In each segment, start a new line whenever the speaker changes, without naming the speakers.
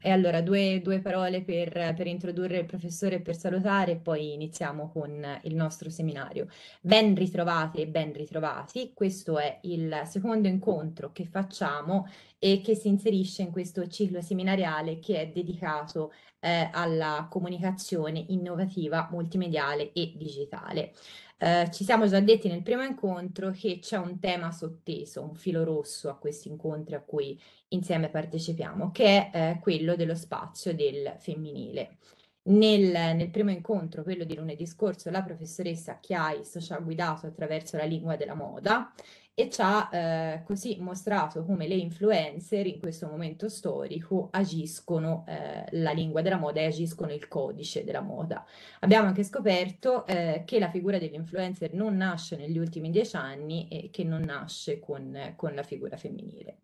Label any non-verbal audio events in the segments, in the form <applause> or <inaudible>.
E allora due, due parole per, per, introdurre il professore e per salutare e poi iniziamo con il nostro seminario. Ben ritrovate e ben ritrovati, questo è il secondo incontro che facciamo e che si inserisce in questo ciclo seminariale che è dedicato eh, alla comunicazione innovativa multimediale e digitale. Eh, ci siamo già detti nel primo incontro che c'è un tema sotteso, un filo rosso a questi incontri a cui insieme partecipiamo, che è eh, quello dello spazio del femminile. Nel, nel, primo incontro, quello di lunedì scorso, la professoressa Chiais ci ha guidato attraverso la lingua della moda e ci ha eh, così mostrato come le influencer in questo momento storico agiscono eh, la lingua della moda e agiscono il codice della moda. Abbiamo anche scoperto eh, che la figura dell'influencer non nasce negli ultimi dieci anni e che non nasce con, con la figura femminile.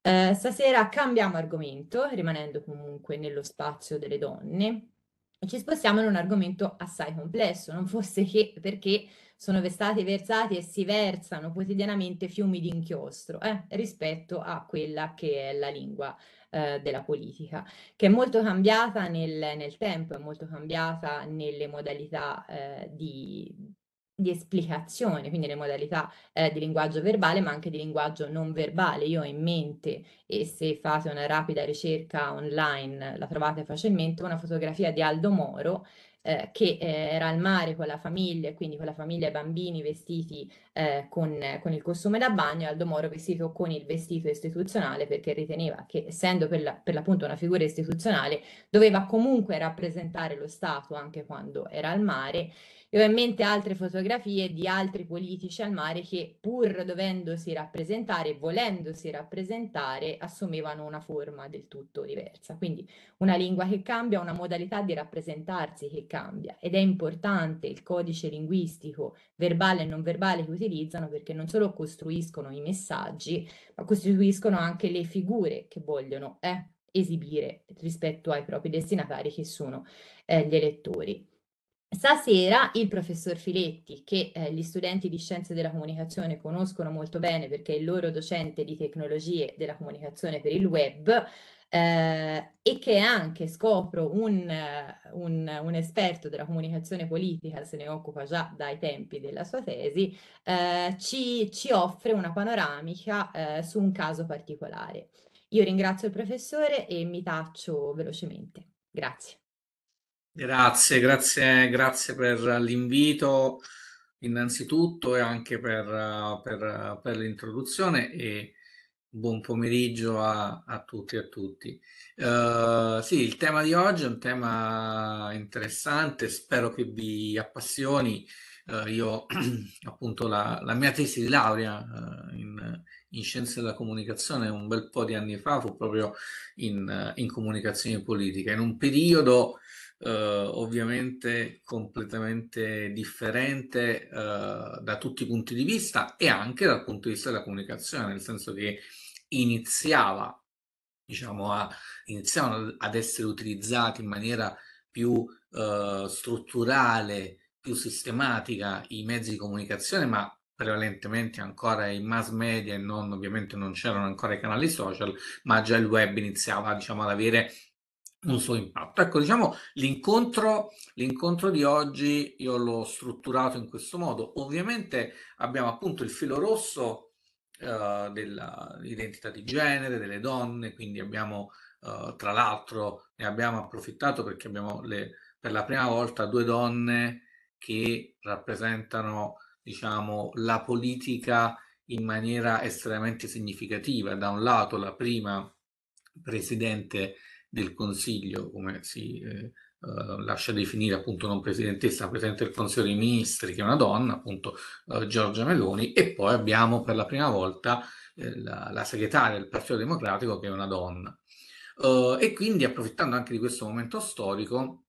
Eh, stasera cambiamo argomento, rimanendo comunque nello spazio delle donne, e ci spostiamo in un argomento assai complesso, non fosse che perché sono stati versati e si versano quotidianamente fiumi di inchiostro eh, rispetto a quella che è la lingua eh, della politica, che è molto cambiata nel, nel tempo, è molto cambiata nelle modalità eh, di, di esplicazione, quindi le modalità eh, di linguaggio verbale ma anche di linguaggio non verbale. Io ho in mente, e se fate una rapida ricerca online la trovate facilmente, una fotografia di Aldo Moro eh, che eh, era al mare con la famiglia, e quindi con la famiglia e i bambini vestiti eh, con, con, il costume da bagno, e Aldo Moro vestito con il vestito istituzionale perché riteneva che essendo per, la, per l'appunto una figura istituzionale doveva comunque rappresentare lo Stato anche quando era al mare e ovviamente altre fotografie di altri politici al mare che pur dovendosi rappresentare, volendosi rappresentare, assumevano una forma del tutto diversa. Quindi una lingua che cambia, una modalità di rappresentarsi che cambia ed è importante il codice linguistico verbale e non verbale che utilizzano perché non solo costruiscono i messaggi, ma costituiscono anche le figure che vogliono eh, esibire rispetto ai propri destinatari che sono eh, gli elettori. Stasera il professor Filetti, che eh, gli studenti di Scienze della Comunicazione conoscono molto bene perché è il loro docente di tecnologie della comunicazione per il web eh, e che è anche, scopro, un, un, un, esperto della comunicazione politica, se ne occupa già dai tempi della sua tesi, eh, ci, ci, offre una panoramica eh, su un caso particolare. Io ringrazio il professore e mi taccio velocemente. Grazie.
Grazie, grazie, grazie per l'invito innanzitutto e anche per, per, per l'introduzione e buon pomeriggio a, a tutti e a tutti. Uh, sì, il tema di oggi è un tema interessante, spero che vi appassioni. Uh, io <clears throat> appunto la, la, mia tesi di laurea uh, in, in, scienze della comunicazione un bel po' di anni fa fu proprio in, in comunicazione politica, in un periodo eh, ovviamente completamente differente eh, da tutti i punti di vista e anche dal punto di vista della comunicazione, nel senso che iniziava, diciamo, a, iniziavano ad essere utilizzati in maniera più eh, strutturale, più sistematica i mezzi di comunicazione, ma prevalentemente ancora i mass media e non, ovviamente non c'erano ancora i canali social, ma già il web iniziava diciamo, ad avere un suo impatto. Ecco, diciamo, l'incontro, l'incontro di oggi io l'ho strutturato in questo modo. Ovviamente abbiamo appunto il filo rosso eh, dell'identità di genere, delle donne, quindi abbiamo, eh, tra l'altro, ne abbiamo approfittato perché abbiamo le, per la prima volta due donne che rappresentano, diciamo, la politica in maniera estremamente significativa. Da un lato la prima presidente del Consiglio, come si eh, eh lascia definire appunto non presidentessa, ma presidente del Consiglio dei Ministri, che è una donna, appunto eh, Giorgia Meloni, e poi abbiamo per la prima volta eh, la, la, segretaria del Partito Democratico, che è una donna. Eh, e quindi approfittando anche di questo momento storico,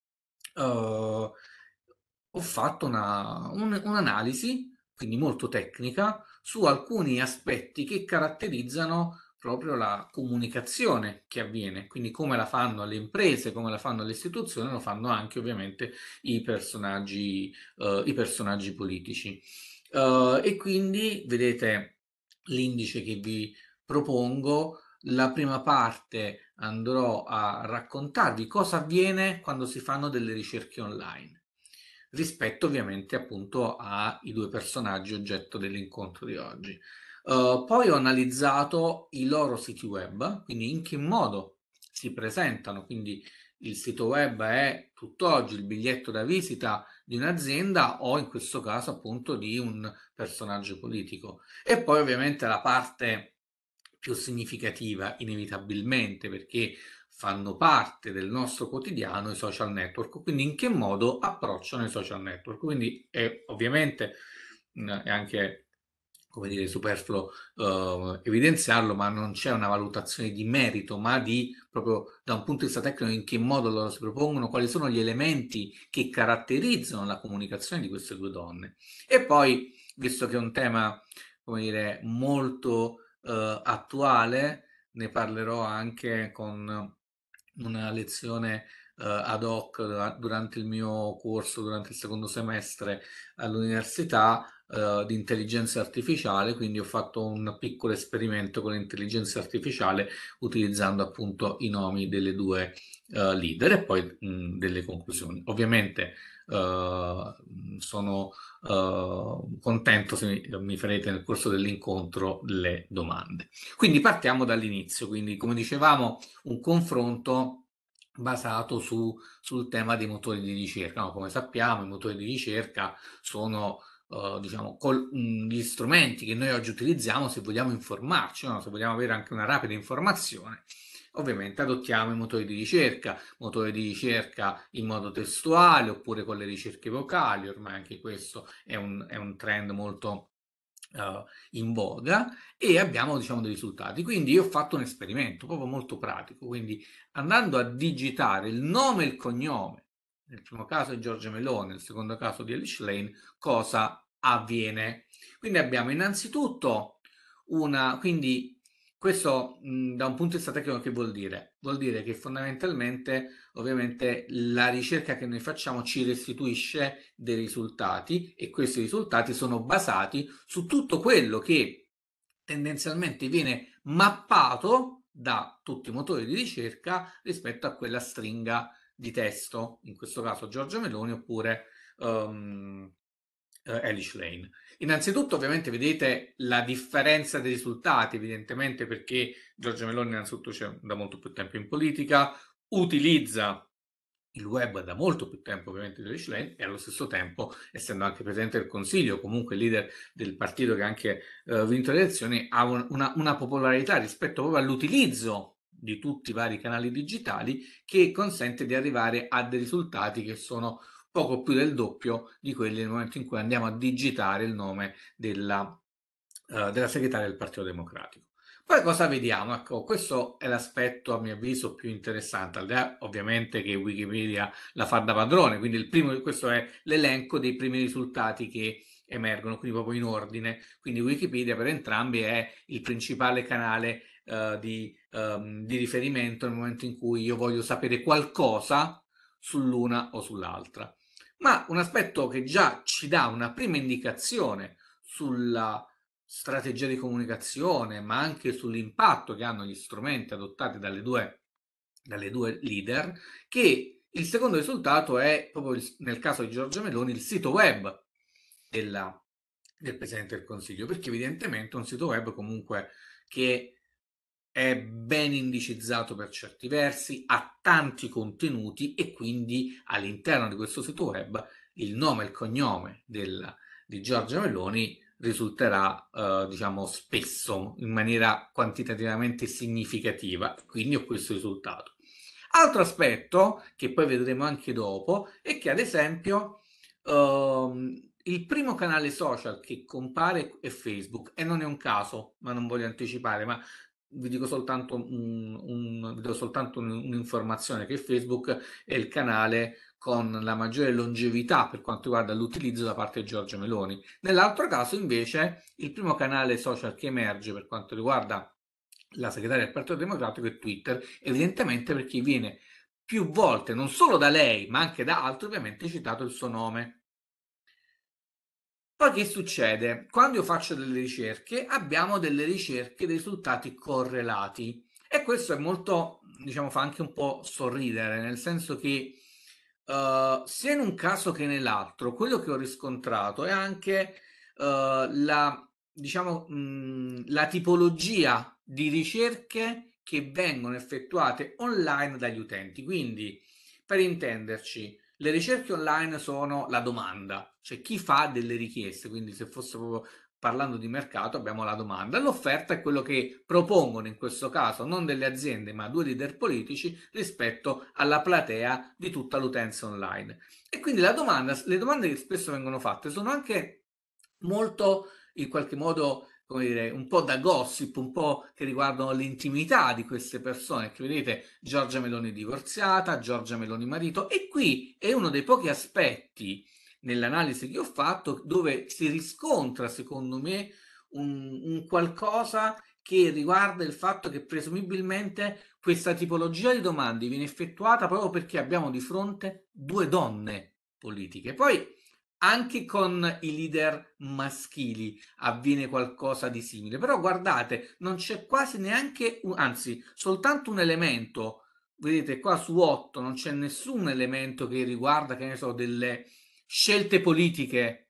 ho fatto una, un, un'analisi, quindi molto tecnica, su alcuni aspetti che caratterizzano proprio la comunicazione che avviene, quindi come la fanno le imprese, come la fanno le istituzioni, lo fanno anche ovviamente i personaggi, uh, i personaggi politici. Uh, e quindi vedete l'indice che vi propongo, la prima parte andrò a raccontarvi cosa avviene quando si fanno delle ricerche online rispetto ovviamente appunto ai due personaggi oggetto dell'incontro di oggi. Eh, poi ho analizzato i loro siti web, quindi in che modo si presentano, quindi il sito web è tutt'oggi il biglietto da visita di un'azienda o in questo caso appunto di un personaggio politico. E poi ovviamente la parte più significativa inevitabilmente perché fanno parte del nostro quotidiano i social network, quindi in che modo approcciano i social network. Quindi è ovviamente è anche come dire, superfluo eh, evidenziarlo, ma non c'è una valutazione di merito, ma di proprio da un punto di vista tecnico in che modo loro si propongono, quali sono gli elementi che caratterizzano la comunicazione di queste due donne. E poi, visto che è un tema, come dire, molto eh, attuale, ne parlerò anche con una lezione eh, ad hoc durante il mio corso, durante il secondo semestre all'università, eh, di intelligenza artificiale, quindi ho fatto un piccolo esperimento con l'intelligenza artificiale utilizzando appunto i nomi delle due eh, leader e poi mh, delle conclusioni. Ovviamente Uh, sono uh, contento se mi, mi farete nel corso dell'incontro le domande. Quindi partiamo dall'inizio, quindi come dicevamo un confronto basato su, sul tema dei motori di ricerca. No, come sappiamo i motori di ricerca sono eh, diciamo, con gli strumenti che noi oggi utilizziamo se vogliamo informarci, no? se vogliamo avere anche una rapida informazione. Ovviamente adottiamo i motori di ricerca, motori di ricerca in modo testuale oppure con le ricerche vocali, ormai anche questo è un, è un trend molto uh, in voga e abbiamo diciamo dei risultati. Quindi io ho fatto un esperimento proprio molto pratico, quindi andando a digitare il nome e il cognome nel primo caso di Giorgio Meloni, nel secondo caso di Alice Lane, cosa avviene. Quindi abbiamo innanzitutto una, quindi questo mh, mm, da un punto di vista tecnico che vuol dire? Vuol dire che fondamentalmente ovviamente la ricerca che noi facciamo ci restituisce dei risultati e questi risultati sono basati su tutto quello che tendenzialmente viene mappato da tutti i motori di ricerca rispetto a quella stringa di testo, in questo caso Giorgio Meloni oppure um, ehm, Elish eh, Lane. Innanzitutto ovviamente vedete la differenza dei risultati, evidentemente perché Giorgio Meloni innanzitutto c'è da molto più tempo in politica, utilizza il web da molto più tempo ovviamente di Elish Lane e allo stesso tempo essendo anche Presidente del Consiglio, comunque leader del partito che ha anche eh, vinto le elezioni, ha un, una, una popolarità rispetto proprio all'utilizzo di tutti i vari canali digitali che consente di arrivare a dei risultati che sono poco più del doppio di quelli nel momento in cui andiamo a digitare il nome della, eh, della segretaria del Partito Democratico. Poi cosa vediamo? Ecco, questo è l'aspetto a mio avviso più interessante, al di là ovviamente che Wikipedia la fa da padrone, quindi primo, questo è l'elenco dei primi risultati che emergono, quindi proprio in ordine. Quindi Wikipedia per entrambi è il principale canale eh, di um, di riferimento nel momento in cui io voglio sapere qualcosa sull'una o sull'altra. Ma un aspetto che già ci dà una prima indicazione sulla strategia di comunicazione, ma anche sull'impatto che hanno gli strumenti adottati dalle due, dalle due leader, che il secondo risultato è, proprio nel caso di Giorgia Meloni, il sito web della, del Presidente del Consiglio, perché evidentemente è un sito web comunque che è ben indicizzato per certi versi, ha tanti contenuti e quindi all'interno di questo sito web il nome e il cognome del, di Giorgia Meloni risulterà eh, diciamo spesso in maniera quantitativamente significativa quindi ho questo risultato altro aspetto che poi vedremo anche dopo è che ad esempio ehm, il primo canale social che compare è Facebook e non è un caso ma non voglio anticipare ma vi dico soltanto, un, un, vi do soltanto un'informazione che Facebook è il canale con la maggiore longevità per quanto riguarda l'utilizzo da parte di Giorgio Meloni. Nell'altro caso invece il primo canale social che emerge per quanto riguarda la segretaria del Partito Democratico è Twitter, evidentemente perché viene più volte, non solo da lei, ma anche da altri, ovviamente citato il suo nome. Poi che succede? Quando io faccio delle ricerche, abbiamo delle ricerche, dei risultati correlati e questo è molto, diciamo, fa anche un po' sorridere, nel senso che uh, eh, sia in un caso che nell'altro, quello che ho riscontrato è anche uh, la, diciamo, mh, la tipologia di ricerche che vengono effettuate online dagli utenti. Quindi, per intenderci, le ricerche online sono la domanda, cioè chi fa delle richieste, quindi se fosse proprio parlando di mercato abbiamo la domanda. L'offerta è quello che propongono in questo caso non delle aziende ma due leader politici rispetto alla platea di tutta l'utenza online. E quindi la domanda, le domande che spesso vengono fatte sono anche molto in qualche modo come dire, un po' da gossip, un po' che riguardano l'intimità di queste persone, che vedete Giorgia Meloni divorziata, Giorgia Meloni marito, e qui è uno dei pochi aspetti nell'analisi che ho fatto dove si riscontra, secondo me, un, un qualcosa che riguarda il fatto che presumibilmente questa tipologia di domande viene effettuata proprio perché abbiamo di fronte due donne politiche. Poi anche con i leader maschili avviene qualcosa di simile, però guardate, non c'è quasi neanche, un, anzi, soltanto un elemento, vedete qua su 8 non c'è nessun elemento che riguarda, che ne so, delle scelte politiche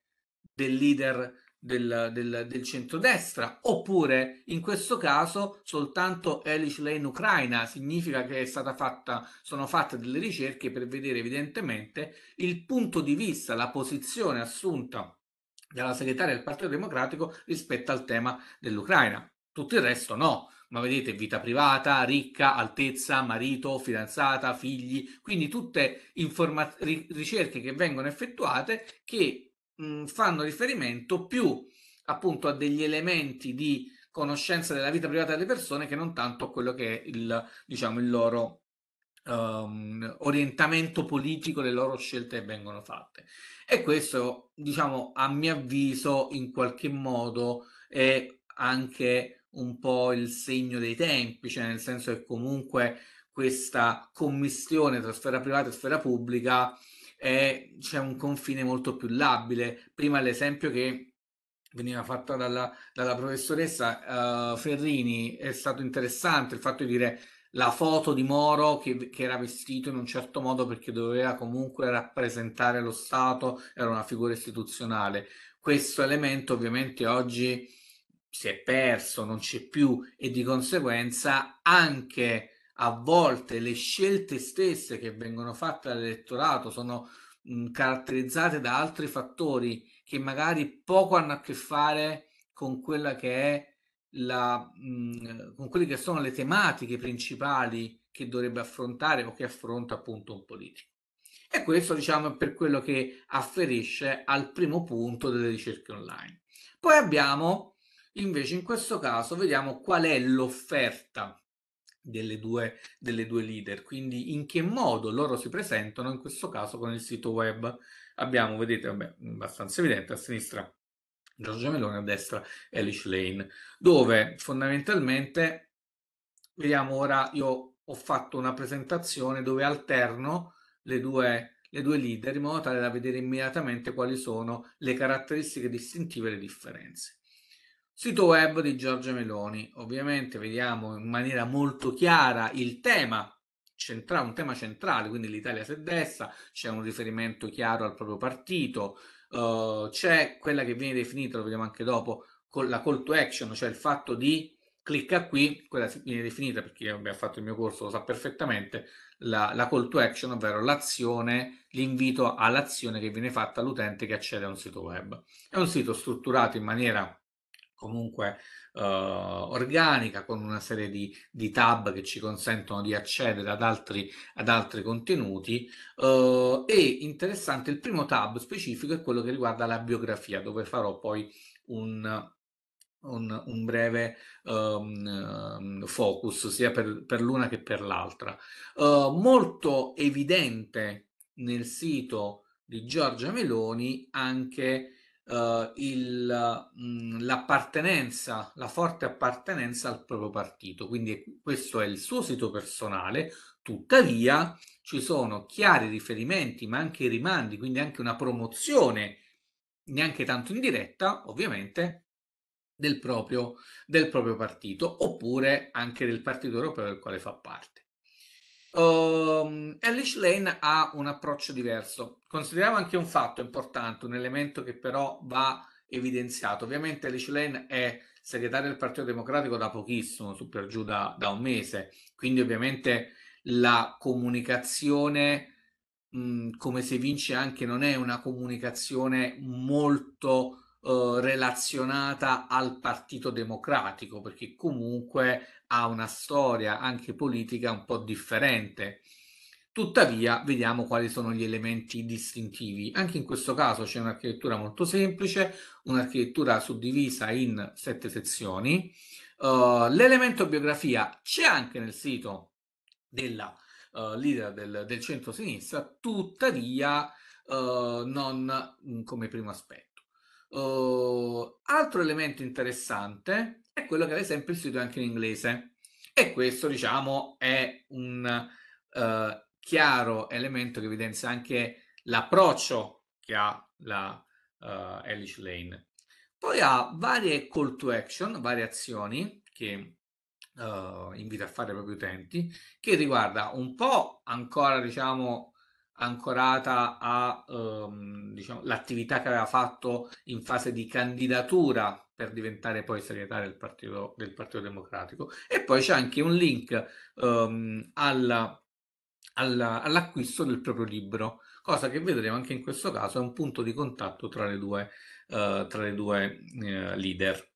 del leader maschile del, del, del centrodestra, oppure in questo caso soltanto Elish Lane Ucraina, significa che fatta, sono fatte delle ricerche per vedere evidentemente il punto di vista, la posizione assunta dalla segretaria del Partito Democratico rispetto al tema dell'Ucraina. Tutto il resto no, ma vedete vita privata, ricca, altezza, marito, fidanzata, figli, quindi tutte informa- ricerche che vengono effettuate che mh, mm, fanno riferimento più appunto a degli elementi di conoscenza della vita privata delle persone che non tanto a quello che è il, diciamo, il loro um, orientamento politico, le loro scelte che vengono fatte. E questo, diciamo, a mio avviso, in qualche modo è anche un po' il segno dei tempi, cioè nel senso che comunque questa commissione tra sfera privata e sfera pubblica eh, c'è un confine molto più labile. Prima l'esempio che veniva fatto dalla, dalla professoressa uh, Ferrini è stato interessante il fatto di dire la foto di Moro che, che, era vestito in un certo modo perché doveva comunque rappresentare lo Stato, era una figura istituzionale. Questo elemento ovviamente oggi si è perso, non c'è più e di conseguenza anche a volte le scelte stesse che vengono fatte dall'elettorato sono mh, caratterizzate da altri fattori che magari poco hanno a che fare con quella che è la, mh, con quelle che sono le tematiche principali che dovrebbe affrontare o che affronta appunto un politico. E questo diciamo è per quello che afferisce al primo punto delle ricerche online. Poi abbiamo invece in questo caso vediamo qual è l'offerta delle due, delle due leader. Quindi in che modo loro si presentano, in questo caso con il sito web. Abbiamo, vedete, vabbè, abbastanza evidente, a sinistra Giorgia Meloni, a destra Elish Lane, dove fondamentalmente, vediamo ora, io ho fatto una presentazione dove alterno le due, le due leader in modo tale da vedere immediatamente quali sono le caratteristiche distintive e le differenze. Sito web di Giorgia Meloni. Ovviamente vediamo in maniera molto chiara il tema centra- un tema centrale, quindi l'Italia se destra, c'è un riferimento chiaro al proprio partito, uh, c'è quella che viene definita, lo vediamo anche dopo, con la call to action, cioè il fatto di clicca qui, quella viene definita, per chi abbia fatto il mio corso lo sa perfettamente, la, la call to action, ovvero l'azione, l'invito all'azione che viene fatta all'utente che accede a un sito web. È un sito strutturato in maniera comunque eh, organica con una serie di, di, tab che ci consentono di accedere ad altri, ad altri contenuti eh, e interessante il primo tab specifico è quello che riguarda la biografia dove farò poi un, un, un breve um, focus sia per, per l'una che per l'altra uh, molto evidente nel sito di Giorgia Meloni anche eh, il, mh, mm, l'appartenenza, la forte appartenenza al proprio partito. Quindi questo è il suo sito personale, tuttavia ci sono chiari riferimenti, ma anche rimandi, quindi anche una promozione, neanche tanto indiretta, ovviamente, del proprio, del proprio partito, oppure anche del partito europeo del quale fa parte. Um, ehm, Elish Lane ha un approccio diverso. Consideriamo anche un fatto importante, un elemento che però va evidenziato. Ovviamente Elish Lane è segretario del Partito Democratico da pochissimo, su per giù da, da un mese, quindi ovviamente la comunicazione, mh, come si vince anche, non è una comunicazione molto eh, relazionata al Partito Democratico, perché comunque ha una storia anche politica un po' differente. Tuttavia, vediamo quali sono gli elementi distintivi. Anche in questo caso c'è un'architettura molto semplice, un'architettura suddivisa in sette sezioni. Uh, l'elemento biografia c'è anche nel sito della uh, leader del, del centro-sinistra, tuttavia uh, non mm, come primo aspetto. Uh, altro elemento interessante è quello che ad esempio il sito è anche in inglese e questo diciamo è un uh, chiaro elemento che evidenzia anche l'approccio che ha la uh, eh, Elish Lane. Poi ha varie call to action, varie azioni che uh, invita a fare i propri utenti, che riguarda un po' ancora diciamo ancorata all'attività ehm, diciamo, che aveva fatto in fase di candidatura per diventare poi segretario del Partito, del partito Democratico. E poi c'è anche un link ehm, alla, alla, all'acquisto del proprio libro, cosa che vedremo anche in questo caso è un punto di contatto tra le due, eh, tra le due eh, leader.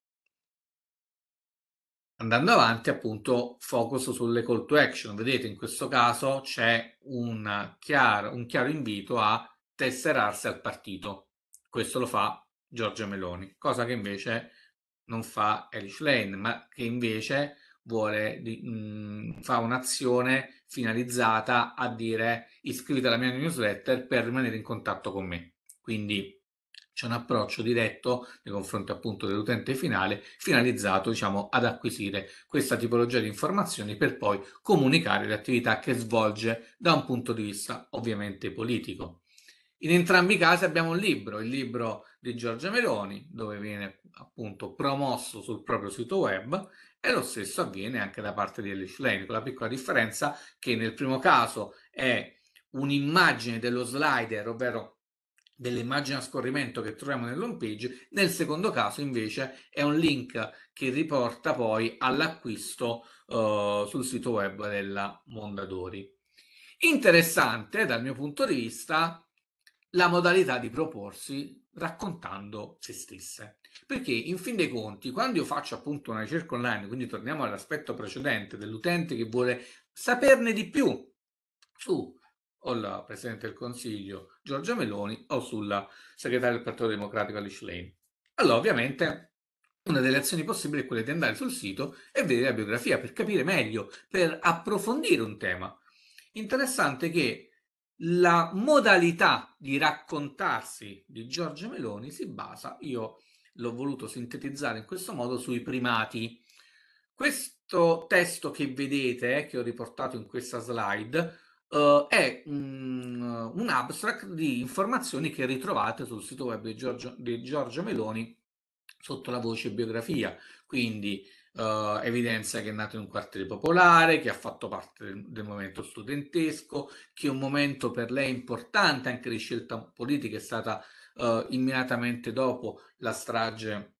Andando avanti, appunto, focus sulle call to action. Vedete, in questo caso c'è un chiaro, un chiaro invito a tesserarsi al partito. Questo lo fa Giorgia Meloni, cosa che invece non fa Elish Lane, ma che invece vuole mh, mm, fa un'azione finalizzata a dire iscriviti alla mia newsletter per rimanere in contatto con me. Quindi c'è un approccio diretto nei confronti appunto dell'utente finale, finalizzato diciamo ad acquisire questa tipologia di informazioni per poi comunicare le attività che svolge da un punto di vista ovviamente politico. In entrambi i casi abbiamo un libro, il libro di Giorgia Meloni, dove viene appunto promosso sul proprio sito web e lo stesso avviene anche da parte di Elish Lane, con la piccola differenza che nel primo caso è un'immagine dello slider, ovvero dell'immagine a scorrimento che troviamo nell'home page, nel secondo caso invece è un link che riporta poi all'acquisto eh, sul sito web della Mondadori. Interessante eh, dal mio punto di vista la modalità di proporsi raccontando se stesse. Perché in fin dei conti, quando io faccio appunto una ricerca online, quindi torniamo all'aspetto precedente dell'utente che vuole saperne di più su o la Presidente del Consiglio Giorgia Meloni o sulla segretaria del Partito Democratico Alice Lane. Allora, ovviamente, una delle azioni possibili è quella di andare sul sito e vedere la biografia per capire meglio, per approfondire un tema. Interessante che la modalità di raccontarsi di Giorgia Meloni si basa, io l'ho voluto sintetizzare in questo modo, sui primati. Questo testo che vedete, eh, che ho riportato in questa slide, Uh, è un, un, abstract di informazioni che ritrovate sul sito web di Giorgio, di Giorgio Meloni sotto la voce biografia, quindi uh, evidenzia che è nato in un quartiere popolare, che ha fatto parte del, del movimento studentesco, che un momento per lei importante anche di scelta politica è stata uh, immediatamente dopo la strage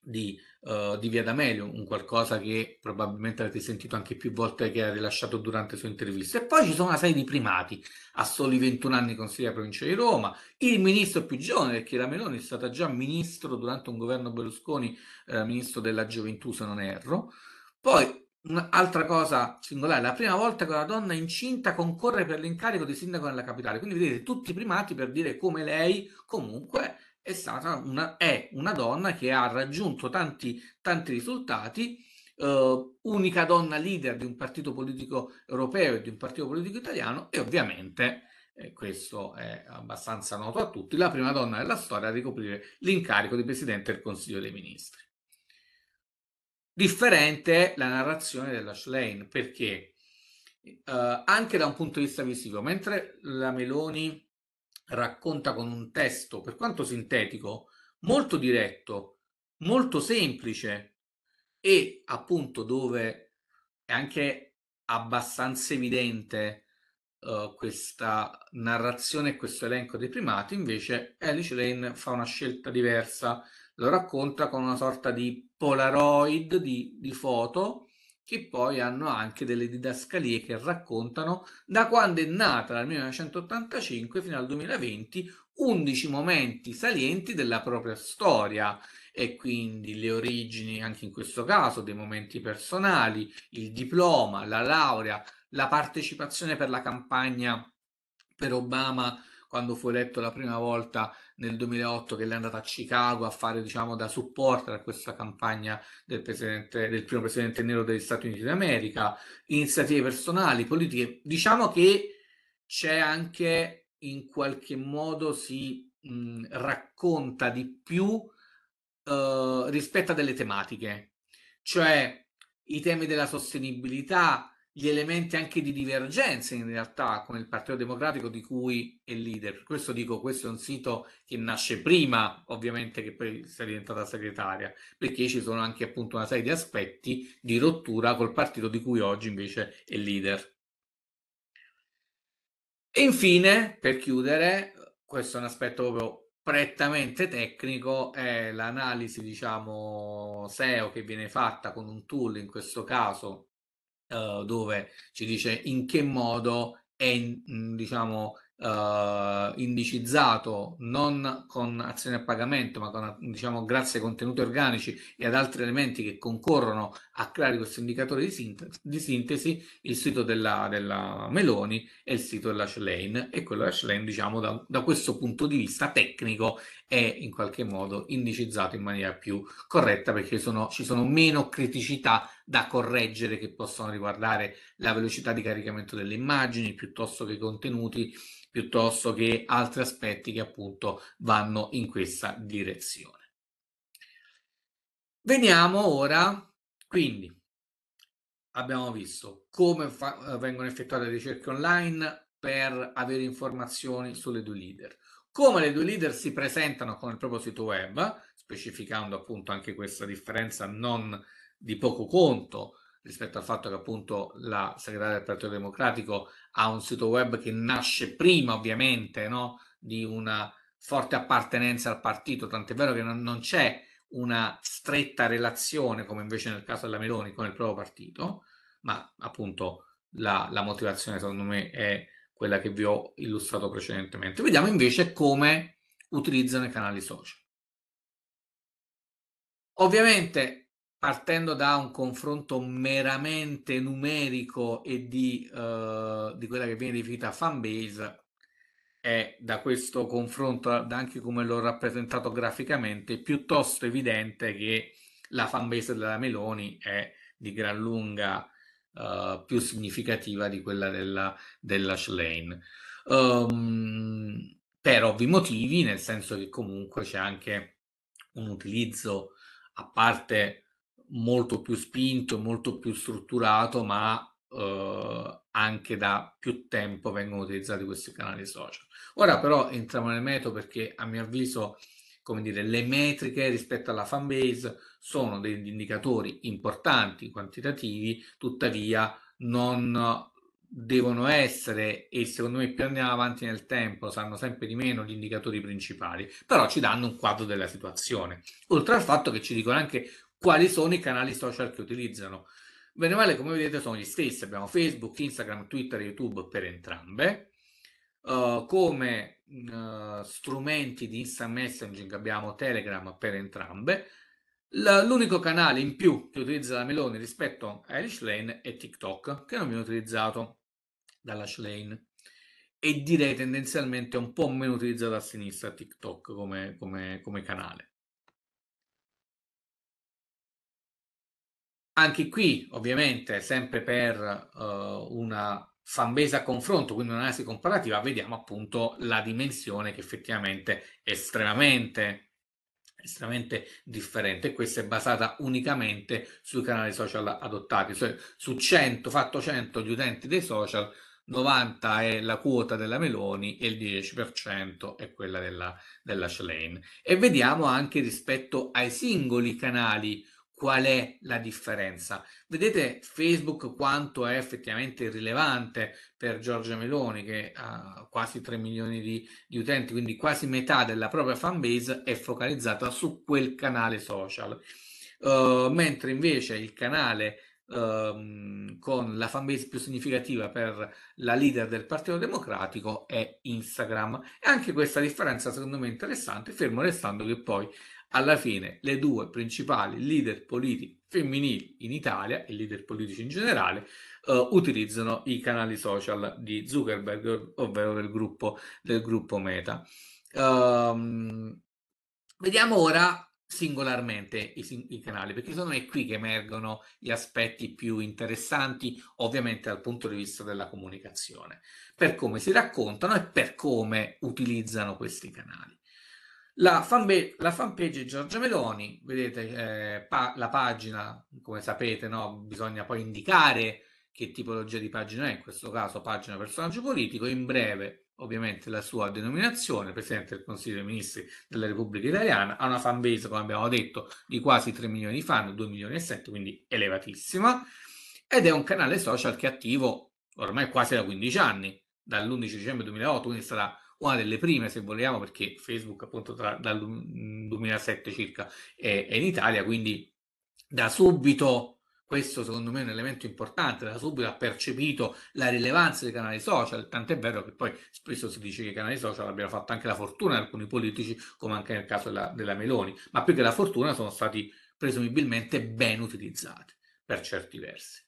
di eh, di Via D'Amelio, un qualcosa che probabilmente avete sentito anche più volte che ha rilasciato durante le sue interviste. E poi ci sono una serie di primati, a soli 21 anni consigliere della provincia di Roma, il ministro più giovane, perché la Meloni è stata già ministro durante un governo Berlusconi, eh, ministro della gioventù se non erro. Poi Un'altra cosa singolare, la prima volta che una donna incinta concorre per l'incarico di sindaco nella capitale, quindi vedete tutti i primati per dire come lei comunque è stata una, è una donna che ha raggiunto tanti, tanti risultati, eh, unica donna leader di un partito politico europeo e di un partito politico italiano e ovviamente, eh, questo è abbastanza noto a tutti, la prima donna della storia a ricoprire l'incarico di Presidente del Consiglio dei Ministri. Differente è la narrazione della Schlein perché eh, anche da un punto di vista visivo, mentre la Meloni racconta con un testo, per quanto sintetico, molto diretto, molto semplice e appunto dove è anche abbastanza evidente uh, questa narrazione e questo elenco dei primati, invece Alice Lane fa una scelta diversa, lo racconta con una sorta di polaroid di, di foto che poi hanno anche delle didascalie che raccontano da quando è nata dal 1985 fino al 2020 11 momenti salienti della propria storia e quindi le origini anche in questo caso dei momenti personali, il diploma, la laurea, la partecipazione per la campagna per Obama quando fu eletto la prima volta nel 2008 che è andata a Chicago a fare diciamo da supporter a questa campagna del, presidente, del primo presidente nero degli Stati Uniti d'America, iniziative personali, politiche, diciamo che c'è anche in qualche modo si mh, racconta di più eh, rispetto a delle tematiche, cioè i temi della sostenibilità, gli elementi anche di divergenza in realtà con il Partito Democratico di cui è leader. Per questo dico, questo è un sito che nasce prima, ovviamente, che poi sia diventata segretaria, perché ci sono anche appunto una serie di aspetti di rottura col partito di cui oggi invece è leader. E infine, per chiudere, questo è un aspetto proprio prettamente tecnico è l'analisi, diciamo, SEO che viene fatta con un tool, in questo caso eh, dove ci dice in che modo è mm, diciamo, uh, indicizzato non con azioni a pagamento, ma con, diciamo, grazie ai contenuti organici e ad altri elementi che concorrono a creare questo indicatore di sintesi, di sintesi il sito della, della, Meloni e il sito della Schlein. E quello della Schlein, diciamo, da, da questo punto di vista tecnico è in qualche modo indicizzato in maniera più corretta perché sono, ci sono meno criticità da correggere che possono riguardare la velocità di caricamento delle immagini piuttosto che i contenuti, piuttosto che altri aspetti che appunto vanno in questa direzione. Veniamo ora, quindi abbiamo visto come fa- eh, vengono effettuate le ricerche online per avere informazioni sulle due leader come le due leader si presentano con il proprio sito web, specificando appunto anche questa differenza non di poco conto rispetto al fatto che appunto la segretaria del Partito Democratico ha un sito web che nasce prima ovviamente no? di una forte appartenenza al partito, tant'è vero che non, c'è una stretta relazione come invece nel caso della Meloni con il proprio partito, ma appunto la, la motivazione secondo me è quella che vi ho illustrato precedentemente. Vediamo invece come utilizzano i canali social. Ovviamente partendo da un confronto meramente numerico e di, eh, di quella che viene definita fan base, è da questo confronto, anche come l'ho rappresentato graficamente, piuttosto evidente che la fan base della Meloni è di gran lunga uh, più significativa di quella della, della Schlein. Um, per ovvi motivi, nel senso che comunque c'è anche un utilizzo a parte molto più spinto, molto più strutturato, ma eh, anche da più tempo vengono utilizzati questi canali social. Ora però entriamo nel metodo perché a mio avviso come dire, le metriche rispetto alla fan base sono degli indicatori importanti, quantitativi, tuttavia non devono essere e secondo me più andiamo avanti nel tempo saranno sempre di meno gli indicatori principali, però ci danno un quadro della situazione, oltre al fatto che ci dicono anche quali sono i canali social che utilizzano. Bene o male, come vedete, sono gli stessi, abbiamo Facebook, Instagram, Twitter, YouTube per entrambe, uh, come uh, strumenti di instant messaging abbiamo Telegram per entrambe. L- l'unico canale in più che utilizza la Meloni rispetto a Elish Lane è TikTok, che non viene utilizzato dalla Lane e direi tendenzialmente un po' meno utilizzato a sinistra TikTok come, come, come canale. Anche qui, ovviamente, sempre per uh, una fanbase a confronto, quindi un'analisi comparativa, vediamo appunto la dimensione che effettivamente è estremamente, estremamente differente. Questa è basata unicamente sui canali social adottati. Cioè, su 100, fatto 100 gli utenti dei social, 90 è la quota della Meloni e il 10% è quella della, della Schlein. E vediamo anche rispetto ai singoli canali qual è la differenza. Vedete Facebook quanto è effettivamente rilevante per Giorgia Meloni che ha quasi 3 milioni di, di utenti, quindi quasi metà della propria fanbase è focalizzata su quel canale social. Uh, mentre invece il canale uh, con la fanbase più significativa per la leader del Partito Democratico è Instagram. E anche questa differenza secondo me è interessante, fermo restando che poi alla fine le due principali leader politici femminili in Italia e leader politici in generale eh, utilizzano i canali social di Zuckerberg, ovvero del gruppo, del gruppo Meta. Um,
vediamo ora
singolarmente i, i, canali, perché sono qui che emergono gli aspetti più interessanti, ovviamente dal punto di vista della comunicazione, per come si raccontano e per come utilizzano questi canali. La, fanbe- la fanpage di Giorgia Meloni, vedete eh, pa- la pagina, come sapete, no? bisogna poi indicare che tipologia di pagina è, in questo caso pagina personaggio politico, in breve ovviamente la sua denominazione, Presidente del Consiglio dei Ministri della Repubblica Italiana, ha una fanbase, come abbiamo detto, di quasi 3 milioni di fan, 2 milioni e 7, quindi elevatissima, ed è un canale social che è attivo ormai quasi da 15 anni, dall'11 dicembre 2008, quindi sarà una delle prime, se vogliamo, perché Facebook appunto tra, dal 2007 mm, circa è, è in Italia, quindi da subito questo secondo me è un elemento importante, da subito ha percepito la rilevanza dei canali social, tant'è vero che poi spesso si dice che i canali social abbiano fatto anche la fortuna di alcuni politici, come anche nel caso della, della Meloni, ma più che la fortuna sono stati presumibilmente ben utilizzati per certi versi.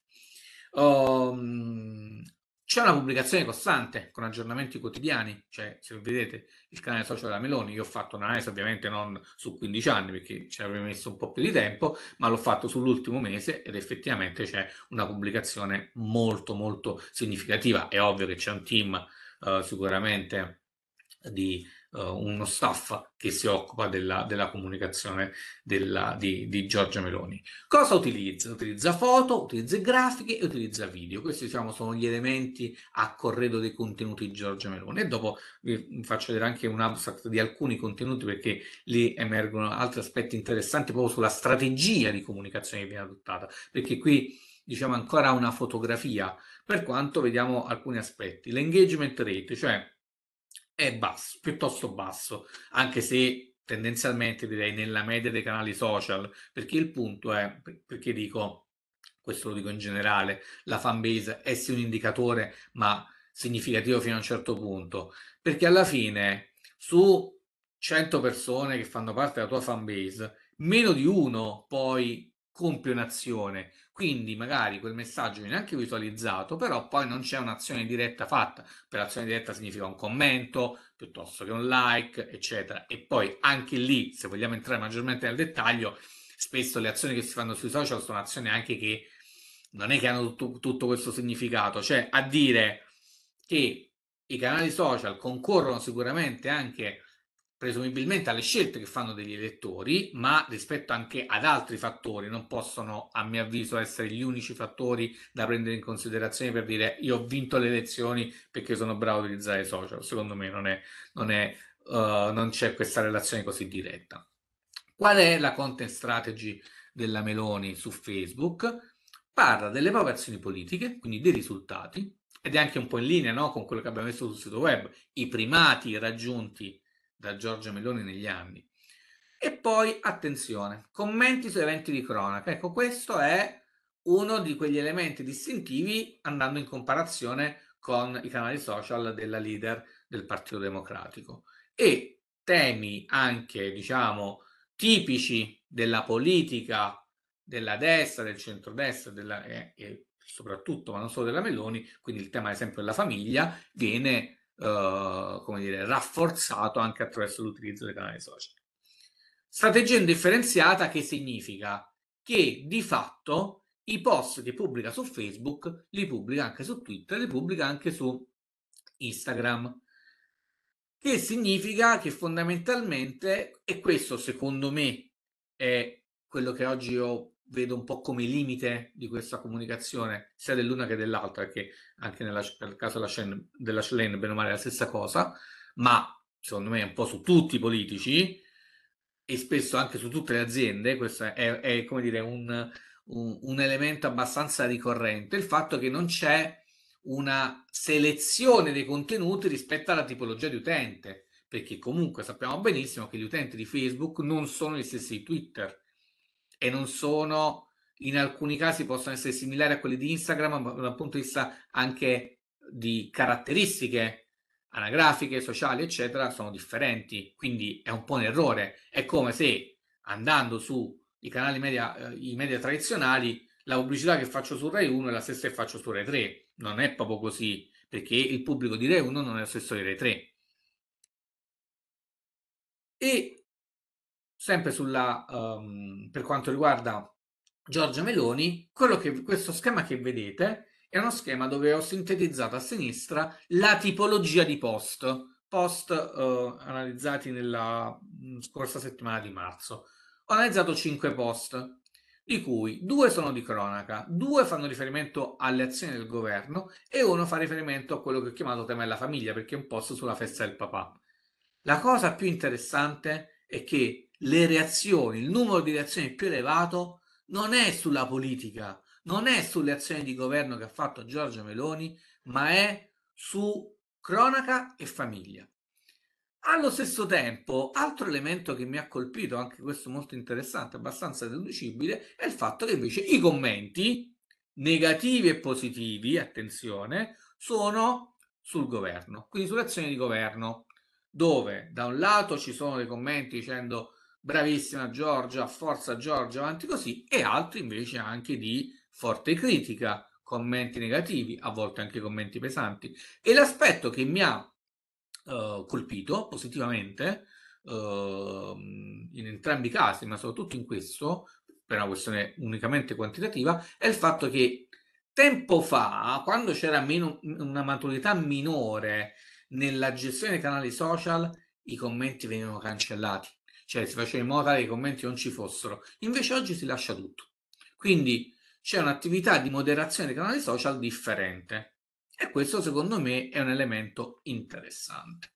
Um, c'è una pubblicazione costante con aggiornamenti quotidiani, cioè se vedete il canale social della Meloni, io ho fatto un'analisi ovviamente non su 15 anni perché ci avrei messo un po' più di tempo, ma l'ho fatto sull'ultimo mese ed effettivamente c'è una pubblicazione molto molto significativa. È ovvio che c'è un team uh, sicuramente di eh, uno staff che si occupa della, della comunicazione della, di, di Giorgia Meloni. Cosa utilizza? Utilizza foto, utilizza grafiche e utilizza video. Questi diciamo, sono gli elementi a corredo dei contenuti di Giorgia Meloni. E dopo vi faccio vedere anche un abstract di alcuni contenuti perché lì emergono altri aspetti interessanti proprio sulla strategia di comunicazione che viene adottata. Perché qui diciamo ancora una fotografia, per quanto vediamo alcuni aspetti. L'engagement rate, cioè è basso, piuttosto basso, anche se tendenzialmente direi nella media dei canali social, perché il punto è, perché dico, questo lo dico in generale, la fanbase è sì un indicatore, ma significativo fino a un certo punto, perché alla fine su 100 persone che fanno parte della tua fanbase, meno di uno poi compie un'azione quindi magari quel messaggio viene anche visualizzato, però poi non c'è un'azione diretta fatta. Per azione diretta significa un commento piuttosto che un like, eccetera. E poi anche lì, se vogliamo entrare maggiormente nel dettaglio, spesso le azioni che si fanno sui social sono azioni anche che non è che hanno tutto, tutto questo significato, cioè a dire che i canali social concorrono sicuramente anche a presumibilmente alle scelte che fanno degli elettori, ma rispetto anche ad altri fattori, non possono, a mio avviso, essere gli unici fattori da prendere in considerazione per dire io ho vinto le elezioni perché sono bravo a utilizzare i social. Secondo me non, è, non, è, uh, non c'è questa relazione così diretta. Qual è la content strategy della Meloni su Facebook? Parla delle proprie azioni politiche, quindi dei risultati, ed è anche un po' in linea no? con quello che abbiamo visto sul sito web, i primati raggiunti da Giorgio Meloni negli anni. E poi, attenzione, commenti su eventi di cronaca. Ecco, questo è uno di quegli elementi distintivi andando in comparazione con i canali social della leader del Partito Democratico. E temi anche, diciamo, tipici della politica della destra, del centrodestra della, eh, e soprattutto, ma non solo della Meloni, quindi il tema ad esempio della famiglia, viene eh, come dire, rafforzato anche attraverso l'utilizzo dei canali social. Strategia indifferenziata che significa che di fatto i post che pubblica su Facebook li pubblica anche su Twitter, li pubblica anche su Instagram. Che significa che fondamentalmente, e questo secondo me è quello che oggi ho vedo un po' come limite di questa comunicazione sia dell'una che dell'altra, perché anche nella, nel caso della Schlein, della Schlein, bene o male, è la stessa cosa, ma secondo me è un po' su tutti i politici e spesso anche su tutte le aziende, questo è, è come dire un, un, un elemento abbastanza ricorrente, il fatto che non c'è una selezione dei contenuti rispetto alla tipologia di utente, perché comunque sappiamo benissimo che gli utenti di Facebook non sono gli stessi di Twitter e non sono, in alcuni casi possono essere similari a quelli di Instagram, ma dal punto di vista anche di caratteristiche anagrafiche, sociali, eccetera, sono differenti. Quindi è un po' un errore. È come se andando sui canali media, eh, i media tradizionali, la pubblicità che faccio su Rai 1 è la stessa che faccio su Rai 3. Non è proprio così, perché il pubblico di Rai 1 non è lo stesso di Rai 3. E sempre sulla, um, per quanto riguarda Giorgia Meloni, quello che, questo schema che vedete è uno schema dove ho sintetizzato a sinistra la tipologia di post, post uh, analizzati nella mm, scorsa settimana di marzo. Ho analizzato cinque post, di cui due sono di cronaca, due fanno riferimento alle azioni del governo e uno fa riferimento a quello che ho chiamato tema della famiglia, perché è un post sulla festa del papà. La cosa più interessante è che le reazioni, il numero di reazioni più elevato non è sulla politica, non è sulle azioni di governo che ha fatto Giorgio Meloni, ma è su cronaca e famiglia. Allo stesso tempo, altro elemento che mi ha colpito, anche questo molto interessante, abbastanza deducibile, è il fatto che invece i commenti negativi e positivi, attenzione, sono sul governo, quindi sulle azioni di governo, dove da un lato ci sono dei commenti dicendo bravissima Giorgia, forza Giorgia, avanti così, e altri invece anche di forte critica, commenti negativi, a volte anche commenti pesanti. E l'aspetto che mi ha eh, colpito positivamente, eh, in entrambi i casi, ma soprattutto in questo, per una questione unicamente quantitativa, è il fatto che tempo fa, quando c'era meno, una maturità minore nella gestione dei canali social, i commenti venivano cancellati cioè si faceva in modo tale che i commenti non ci fossero. Invece oggi si lascia tutto. Quindi c'è un'attività di moderazione dei canali social differente e questo secondo me è un elemento interessante.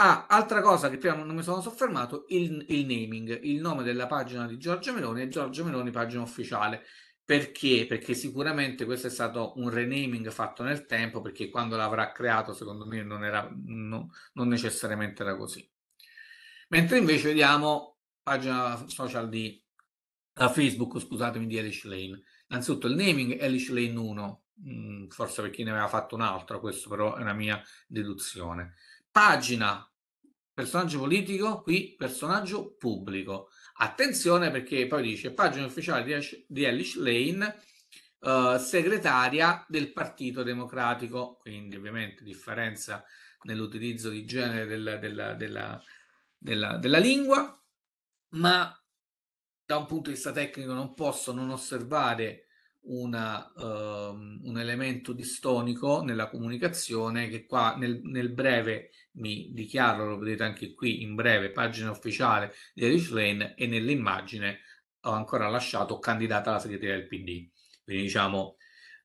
Ah, altra cosa che prima non mi sono soffermato, il, il naming, il nome della pagina di Giorgio Meloni e Giorgio Meloni pagina ufficiale. Perché? Perché sicuramente questo è stato un renaming fatto nel tempo, perché quando l'avrà creato, secondo me, non, era, no, non necessariamente era così. Mentre invece vediamo pagina social di da Facebook, scusatemi, di Alice Lane. Innanzitutto il naming Alice Lane 1, mh, mm, forse chi ne aveva fatto un altro, questo però è una mia deduzione. Pagina, personaggio politico, qui personaggio pubblico. Attenzione perché poi dice pagina ufficiale di, Ash, di Elish Lane, eh, segretaria del Partito Democratico, quindi ovviamente differenza nell'utilizzo di genere della, della, della della, della lingua, ma da un punto di vista tecnico non posso non osservare una, um, un elemento distonico nella comunicazione che qua nel, nel, breve mi dichiaro, lo vedete anche qui in breve, pagina ufficiale di Erich Lane e nell'immagine ho ancora lasciato candidata alla segreteria del PD. Quindi diciamo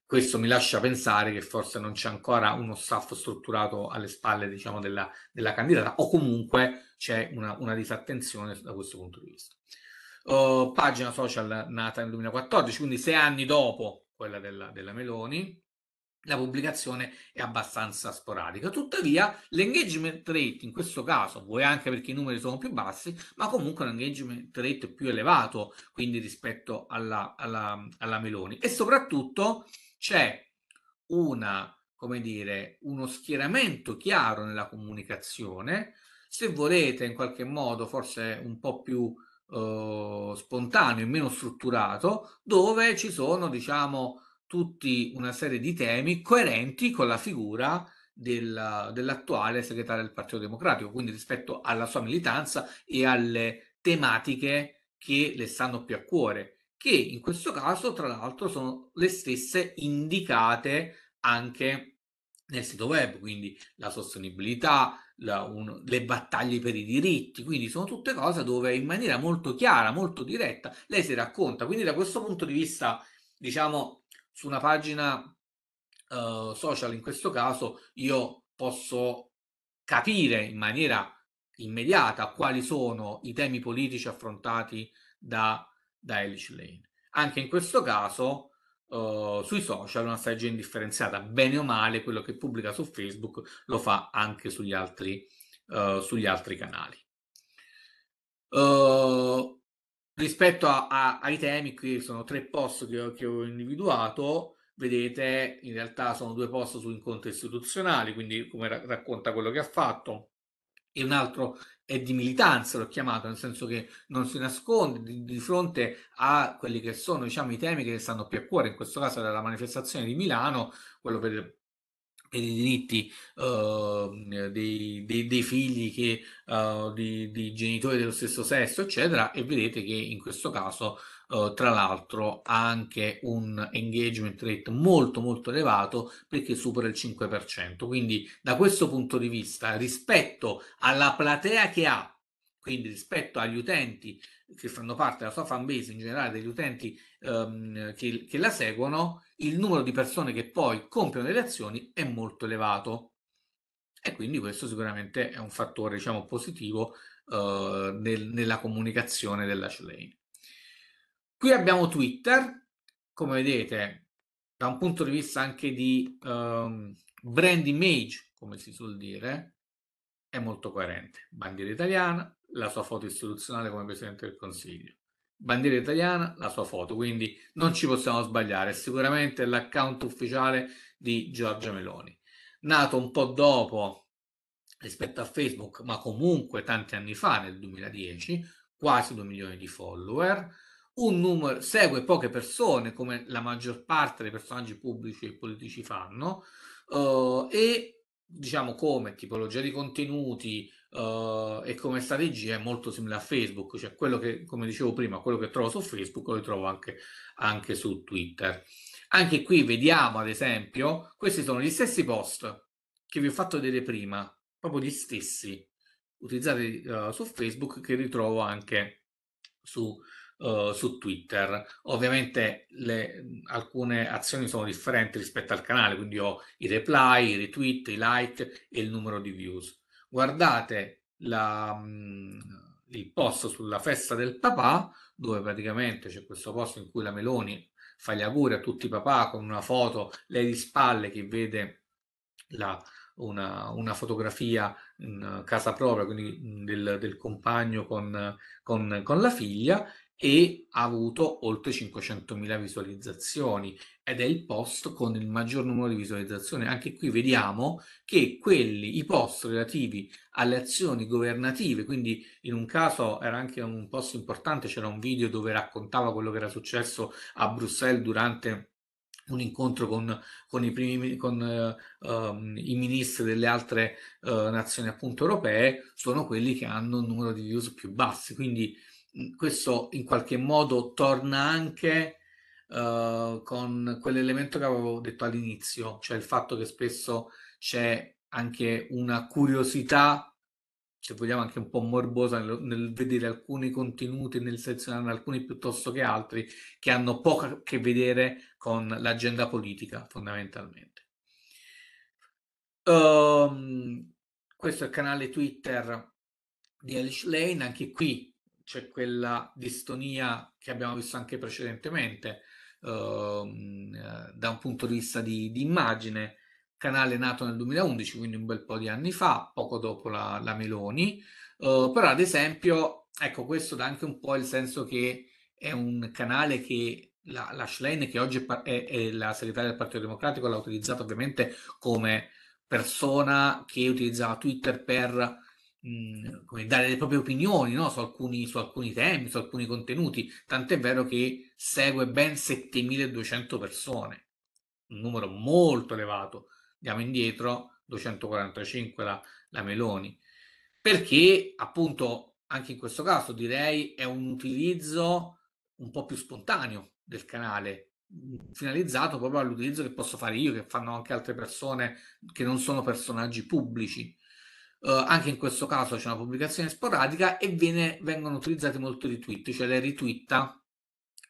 questo mi lascia pensare che forse non c'è ancora uno staff strutturato alle spalle diciamo, della, della, candidata o comunque c'è una, una, disattenzione da questo punto di vista. Uh, pagina social nata nel 2014, quindi sei anni dopo quella della, della Meloni, la pubblicazione è abbastanza sporadica. Tuttavia, l'engagement rate in questo caso, vuoi anche perché i numeri sono più bassi, ma comunque un engagement rate più elevato quindi rispetto alla, alla, alla Meloni. E soprattutto c'è una, come dire, uno schieramento chiaro nella comunicazione, se volete in qualche modo forse un po' più eh, spontaneo e meno strutturato, dove ci sono, diciamo, tutti una serie di temi coerenti con la figura del, dell'attuale segretario del Partito Democratico, quindi rispetto alla sua militanza e alle tematiche che le stanno più a cuore che in questo caso, tra l'altro, sono le stesse indicate anche nel sito web, quindi la sostenibilità, la, un, le battaglie per i diritti, quindi sono tutte cose dove in maniera molto chiara, molto diretta, lei si racconta. Quindi da questo punto di vista, diciamo, su una pagina uh, social, in questo caso, io posso capire in maniera immediata quali sono i temi politici affrontati da da Elish Lane. Anche in questo caso uh, sui social una strategia indifferenziata, bene o male, quello che pubblica su Facebook lo fa anche sugli altri, uh, sugli altri canali. Uh, rispetto a, a, ai temi, qui sono tre post che ho, che ho individuato, vedete in realtà sono due post su incontri istituzionali, quindi come ra- racconta quello che ha fatto, e un altro è di militanza, l'ho chiamato, nel senso che non si nasconde di, di, fronte a quelli che sono diciamo, i temi che stanno più a cuore, in questo caso della manifestazione di Milano, quello per, per i diritti uh, dei, dei, dei, figli che, uh, di, di, genitori dello stesso sesso, eccetera, e vedete che in questo caso Uhm, tra l'altro ha anche un engagement rate molto molto elevato perché supera il 5%. Quindi da questo punto di vista rispetto alla platea che ha, quindi rispetto agli utenti che fanno parte della sua fan base in generale, degli utenti ehm, che, che la seguono, il numero di persone che poi compiono delle azioni è molto elevato. E quindi questo sicuramente è un fattore diciamo, positivo eh, nel, nella comunicazione della chain. Qui abbiamo Twitter, come vedete, da un punto di vista anche di um, brand image, come si suol dire, è molto coerente. Bandiera italiana, la sua foto istituzionale come Presidente del Consiglio. Bandiera italiana, la sua foto, quindi non ci possiamo sbagliare, è sicuramente l'account ufficiale di Giorgia Meloni. Nato un po' dopo rispetto a Facebook, ma comunque tanti anni fa, nel 2010, quasi 2 milioni di follower, un numero segue poche persone, come la maggior parte dei personaggi pubblici e politici fanno, uh, e diciamo come tipologia di contenuti uh, e come strategia è molto simile a Facebook, cioè quello che, come dicevo prima, quello che trovo su Facebook lo trovo anche, anche su Twitter. Anche qui vediamo, ad esempio, questi sono gli stessi post che vi ho fatto vedere prima, proprio gli stessi utilizzati uh, su Facebook che ritrovo anche su eh, su Twitter. Ovviamente le, alcune azioni sono differenti rispetto al canale, quindi ho i reply, i retweet, i like e il numero di views. Guardate la, mm, il post sulla festa del papà, dove praticamente c'è questo posto in cui la Meloni fa gli auguri a tutti i papà con una foto, lei di spalle che vede la, una, una, fotografia in casa propria, quindi mm, del, del compagno con, con, con, la figlia, e ha avuto oltre 500.000 visualizzazioni ed è il post con il maggior numero di visualizzazioni. Anche qui vediamo che quelli, i post relativi alle azioni governative, quindi in un caso era anche un post importante, c'era un video dove raccontava quello che era successo a Bruxelles durante un incontro con, con, i, primi, con uh, um, i, ministri delle altre uh, nazioni appunto europee, sono quelli che hanno un numero di views più bassi. Quindi questo in qualche modo torna anche uh, con quell'elemento che avevo detto all'inizio, cioè il fatto che spesso c'è anche una curiosità, se vogliamo anche un po' morbosa, nel, nel vedere alcuni contenuti, nel selezionare alcuni piuttosto che altri, che hanno poco a che vedere con l'agenda politica fondamentalmente. Um, questo è il canale Twitter di Elish Lane, anche qui c'è quella distonia che abbiamo visto anche precedentemente ehm, eh, da un punto di vista di, di, immagine. Canale nato nel 2011, quindi un bel po' di anni fa, poco dopo la, la Meloni, eh, però ad esempio, ecco, questo dà anche un po' il senso che è un canale che la, la Schlein, che oggi è, è, è la segretaria del Partito Democratico, l'ha utilizzato ovviamente come persona che utilizzava Twitter per come dare le proprie opinioni no? su, alcuni, su alcuni temi, su alcuni contenuti, tant'è vero che segue ben 7200 persone, un numero molto elevato, andiamo indietro, 245 la, la Meloni, perché appunto anche in questo caso direi è un utilizzo un po' più spontaneo del canale, finalizzato proprio all'utilizzo che posso fare io, che fanno anche altre persone che non sono personaggi pubblici. Uh, anche in questo caso c'è una pubblicazione sporadica e viene, vengono utilizzati molto retweet, cioè lei retweetta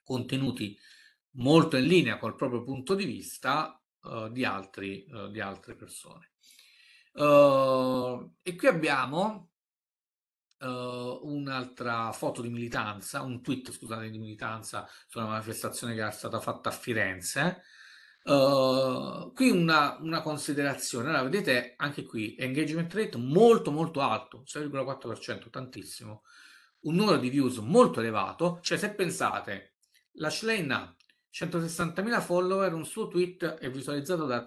contenuti molto in linea col proprio punto di vista uh, di, altri, uh, di, altre persone. e qui abbiamo un'altra foto di militanza, un tweet scusate di militanza su una manifestazione che era stata fatta a Firenze Uh, qui una, una, considerazione, allora, vedete anche qui engagement rate molto molto alto, 6,4%, tantissimo, un numero di views molto elevato, cioè se pensate la Shlane 160.000 follower, un suo tweet è, visualizzato da,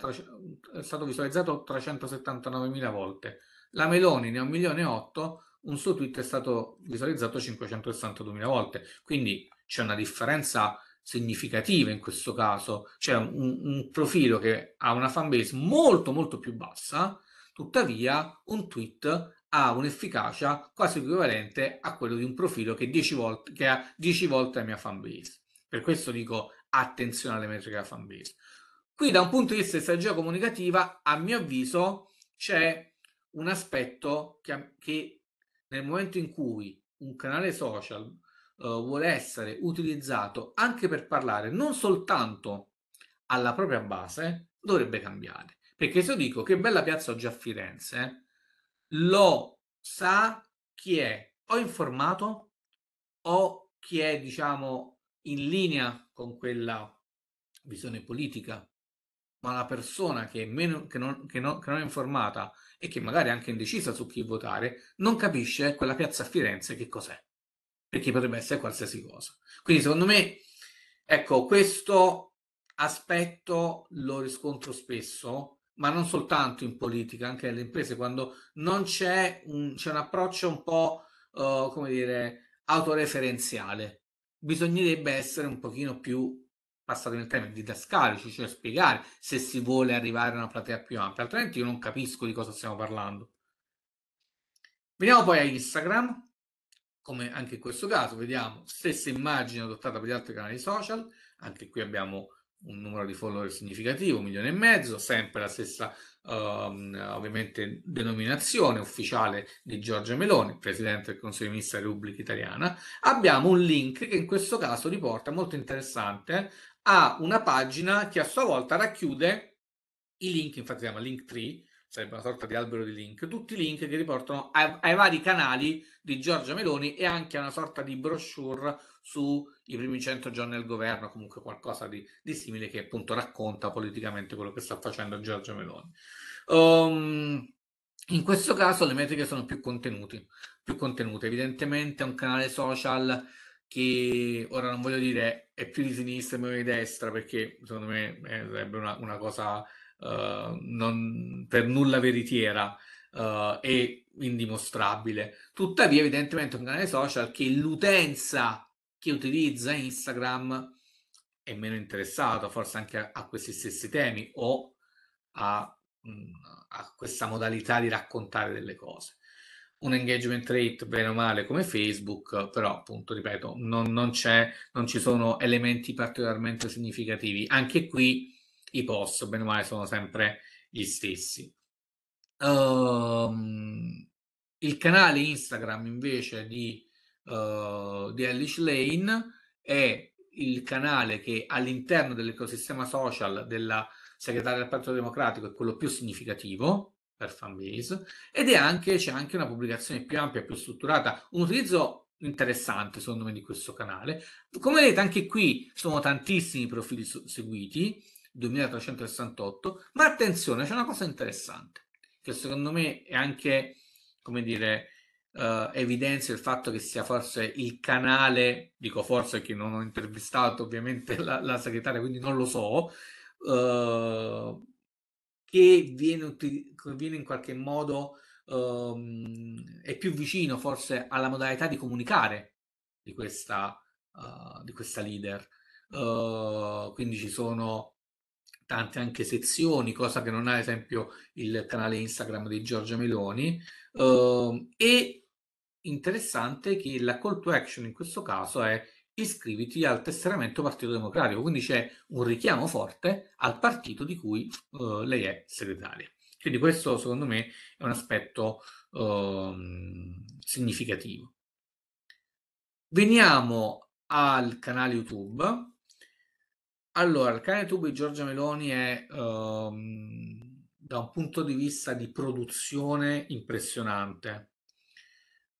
è stato visualizzato 379.000 volte, la Meloni ne ha 1.800.000, un suo tweet è stato visualizzato 562.000 volte, quindi c'è una differenza significative in questo caso, c'è cioè un, un, profilo che ha una fanbase molto molto più bassa, tuttavia un tweet ha un'efficacia quasi equivalente a quello di un profilo che, 10 volte, che ha 10 volte la mia fanbase. Per questo dico attenzione alle metriche della fanbase. Qui da un punto di vista di strategia comunicativa, a mio avviso, c'è un aspetto che, che nel momento in cui un canale social eh, vuole essere utilizzato anche per parlare non soltanto alla propria base, dovrebbe cambiare. Perché se io dico che bella piazza oggi a Firenze, lo sa chi è o informato o chi è, diciamo, in linea con quella visione politica, ma una persona che, meno, che, non, che, non, che non è informata e che magari è anche indecisa su chi votare, non capisce quella piazza a Firenze che cos'è perché potrebbe essere qualsiasi cosa. Quindi secondo me, ecco, questo aspetto lo riscontro spesso, ma non soltanto in politica, anche nelle imprese, quando non c'è un, c'è un approccio un po', uh, come dire, autoreferenziale. Bisognerebbe essere un pochino più, passato nel termine, didascalici, cioè spiegare se si vuole arrivare a una platea più ampia, altrimenti io non capisco di cosa stiamo parlando. Veniamo poi a Instagram come anche in questo caso, vediamo stessa immagine adottata per gli altri canali social, anche qui abbiamo un numero di follower significativo, un milione e mezzo, sempre la stessa ehm, ovviamente denominazione ufficiale di Giorgia Meloni, Presidente del Consiglio di ministra della Repubblica Italiana, abbiamo un link che in questo caso riporta molto interessante a una pagina che a sua volta racchiude i link, infatti si chiama Link 3, sarebbe una sorta di albero di link, tutti i link che riportano ai, ai, vari canali di Giorgia Meloni e anche a una sorta di brochure sui primi 100 giorni del governo, comunque qualcosa di, di, simile che appunto racconta politicamente quello che sta facendo Giorgia Meloni. Um, in questo caso le metriche sono più, più contenute, evidentemente è un canale social che ora non voglio dire è più di sinistra e meno di destra perché secondo me eh, sarebbe una, una cosa eh, non, per nulla veritiera uh, e indimostrabile. Tuttavia, evidentemente, è un canale social che l'utenza che utilizza Instagram è meno interessato, forse anche a, a, questi stessi temi o a, mm, a questa modalità di raccontare delle cose un engagement rate bene o male come Facebook, però appunto ripeto, non, non, non ci sono elementi particolarmente significativi. Anche qui i post, bene o male, sono sempre gli stessi. Um, il canale Instagram invece di, uh, di Elish Lane è il canale che all'interno dell'ecosistema social della segretaria del Partito Democratico è quello più significativo per fanbase ed è anche, c'è anche una pubblicazione più ampia, più strutturata, un utilizzo interessante secondo me di questo canale. Come vedete anche qui sono tantissimi profili seguiti, 2368, ma attenzione, c'è una cosa interessante, che secondo me è anche, come dire, eh, evidenzia il fatto che sia forse il canale, dico forse che non ho intervistato ovviamente la, la segretaria, quindi non lo so, eh, che, viene, viene, in qualche modo, eh, è più vicino forse alla modalità di comunicare di questa, uh, di questa leader. Uh, quindi ci sono tante anche sezioni, cosa che non ha ad esempio il canale Instagram di Giorgia Meloni. Uh, e interessante che la call to action in questo caso è iscriviti al tesseramento Partito Democratico, quindi c'è un richiamo forte al partito di cui uh, lei è segretaria. Quindi questo secondo me è un aspetto uh, significativo. Veniamo al canale YouTube allora, il cane tubo di Giorgia Meloni è ehm, da un punto di vista di produzione impressionante.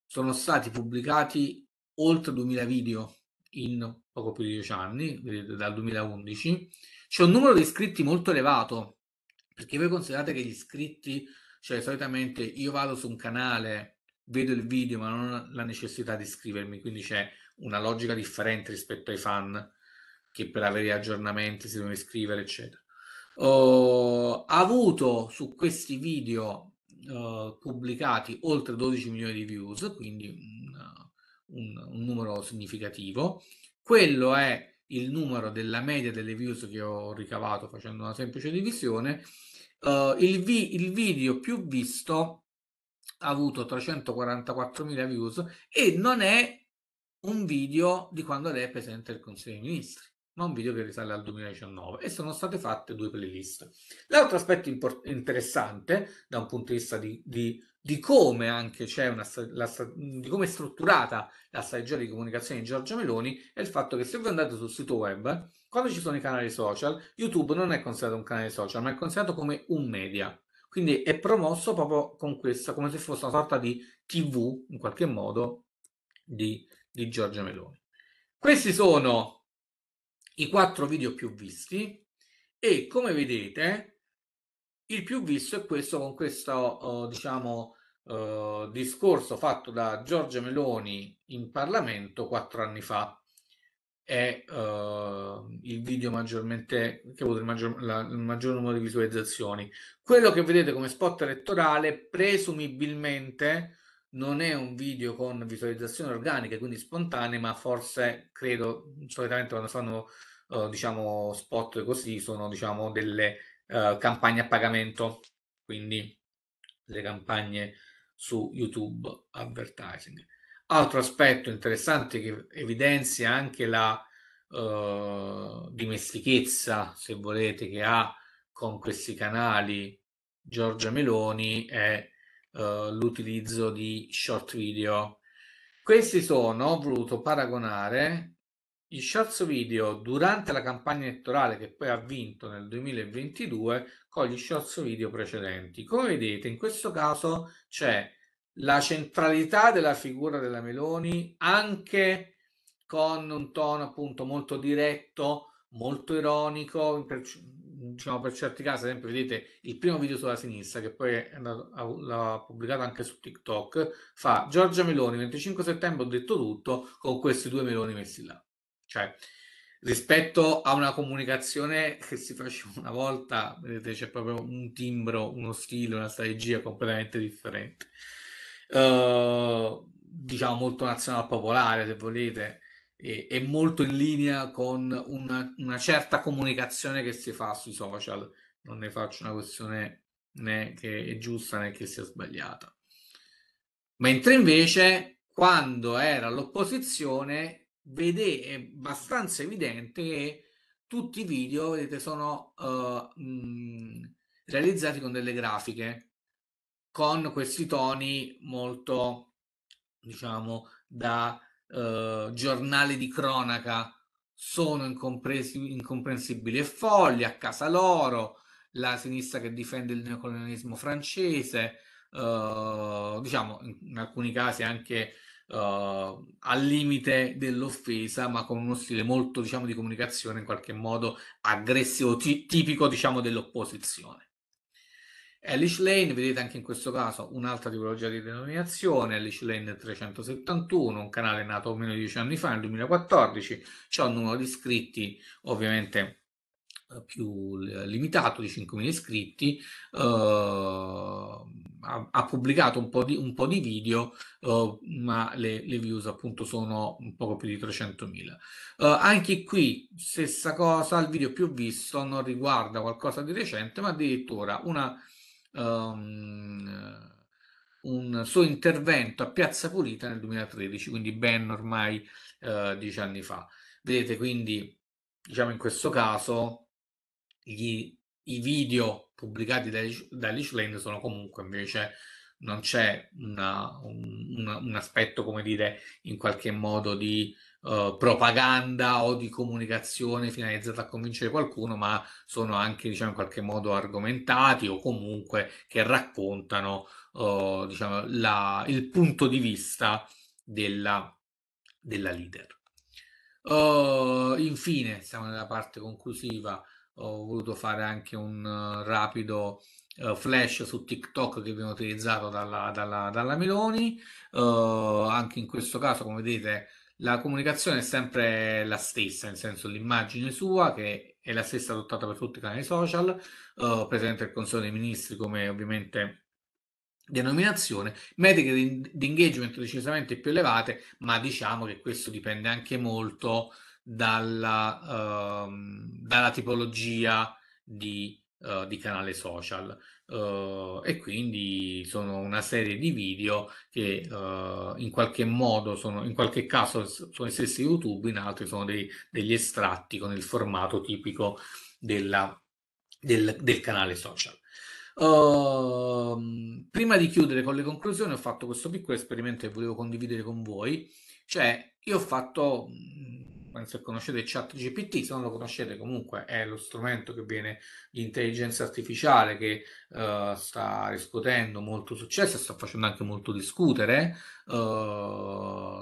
Sono stati pubblicati oltre 2000 video in poco più di 10 anni, vedete, dal 2011. C'è un numero di iscritti molto elevato, perché voi considerate che gli iscritti, cioè solitamente io vado su un canale, vedo il video, ma non ho la necessità di iscrivermi, quindi c'è una logica differente rispetto ai fan che per avere aggiornamenti si devono iscrivere, eccetera. Uh, ha avuto su questi video uh, pubblicati oltre 12 milioni di views, quindi un, un, un, numero significativo. Quello è il numero della media delle views che ho ricavato facendo una semplice divisione. Uh, il, vi, il video più visto ha avuto 344.000 views e non è un video di quando lei è presente al Consiglio dei Ministri ma un video che risale al 2019 e sono state fatte due playlist. L'altro aspetto import- interessante da un punto di vista di, di, di come anche c'è una la, di come è strutturata la strategia di comunicazione di Giorgia Meloni è il fatto che se voi andate sul sito web, quando ci sono i canali social, YouTube non è considerato un canale social, ma è considerato come un media. Quindi è promosso proprio con questa, come se fosse una sorta di TV, in qualche modo, di, di Giorgia Meloni. Questi sono i quattro video più visti e come vedete il più visto è questo con questo oh, diciamo oh, discorso fatto da Giorgia Meloni in Parlamento quattro anni fa è uh, il video maggiormente che ha avuto il maggior, la, il maggior numero di visualizzazioni quello che vedete come spot elettorale presumibilmente non è un video con visualizzazioni organiche, quindi spontanee, ma forse credo solitamente quando fanno uh, diciamo spot così sono diciamo delle uh, campagne a pagamento, quindi le campagne su YouTube advertising. Altro aspetto interessante che evidenzia anche la uh, dimestichezza, se volete, che ha con questi canali Giorgia Meloni è eh, l'utilizzo di short video. Questi sono, ho voluto paragonare i short video durante la campagna elettorale che poi ha vinto nel 2022 con gli short video precedenti. Come vedete, in questo caso c'è la centralità della figura della Meloni anche con un tono appunto molto diretto, molto ironico, diciamo per certi casi, ad esempio, vedete il primo video sulla sinistra che poi andato, l'ha pubblicato anche su TikTok, fa Giorgia Meloni 25 settembre ho detto tutto con questi due meloni messi là. Cioè, rispetto a una comunicazione che si faceva una volta, vedete c'è proprio un timbro, uno stile, una strategia completamente differente. Uh, diciamo molto nazionale popolare, se volete e, è molto in linea con una, una, certa comunicazione che si fa sui social. Non ne faccio una questione né che è giusta né che sia sbagliata. Mentre invece, quando era all'opposizione, vede, è abbastanza evidente che tutti i video, vedete, sono uh, mh, realizzati con delle grafiche, con questi toni molto, diciamo, da eh, giornali di cronaca sono incomprensibili e folli, a casa loro, la sinistra che difende il neocolonialismo francese, eh, diciamo in alcuni casi anche eh, al limite dell'offesa, ma con uno stile molto diciamo, di comunicazione in qualche modo aggressivo, tipico diciamo, dell'opposizione. Elish Lane, vedete anche in questo caso un'altra tipologia di denominazione, Elish Lane 371, un canale nato meno di 10 anni fa, nel 2014, c'è un numero di iscritti ovviamente eh, più limitato di 5.000 iscritti, eh, ha, ha, pubblicato un po' di, un po di video, eh, ma le, le, views appunto sono un poco più di 300.000. Eh, anche qui stessa cosa, il video più visto non riguarda qualcosa di recente, ma addirittura una um, un suo intervento a Piazza Pulita nel 2013, quindi ben ormai uh, dieci anni fa. Vedete quindi, diciamo in questo caso, gli, i video pubblicati da dagli Lane sono comunque invece non c'è una, un, un, aspetto, come dire, in qualche modo di eh, propaganda o di comunicazione finalizzata a convincere qualcuno, ma sono anche, diciamo, in qualche modo argomentati o comunque che raccontano, uh, diciamo, la, il punto di vista della, della leader. Uh, infine, siamo nella parte conclusiva, ho voluto fare anche un rapido flash su TikTok che viene utilizzato dalla, dalla, dalla Meloni. Uh, anche in questo caso, come vedete, la comunicazione è sempre la stessa, nel senso l'immagine sua che è la stessa adottata per tutti i canali social, uh, presente il Consiglio dei Ministri come ovviamente denominazione, metriche di, di engagement decisamente più elevate, ma diciamo che questo dipende anche molto dalla, uh, dalla tipologia di, uh, di, canale social. Uh, e quindi sono una serie di video che uh, in qualche modo sono in qualche caso sono i stessi YouTube, in altri sono dei, degli estratti con il formato tipico della, del, del, canale social. Uh, prima di chiudere con le conclusioni, ho fatto questo piccolo esperimento che volevo condividere con voi, cioè io ho fatto mhmm, penso che conoscete ChatGPT, se non lo conoscete comunque è lo strumento che viene di intelligenza artificiale che uh, sta riscuotendo molto successo e sta facendo anche molto discutere, uh,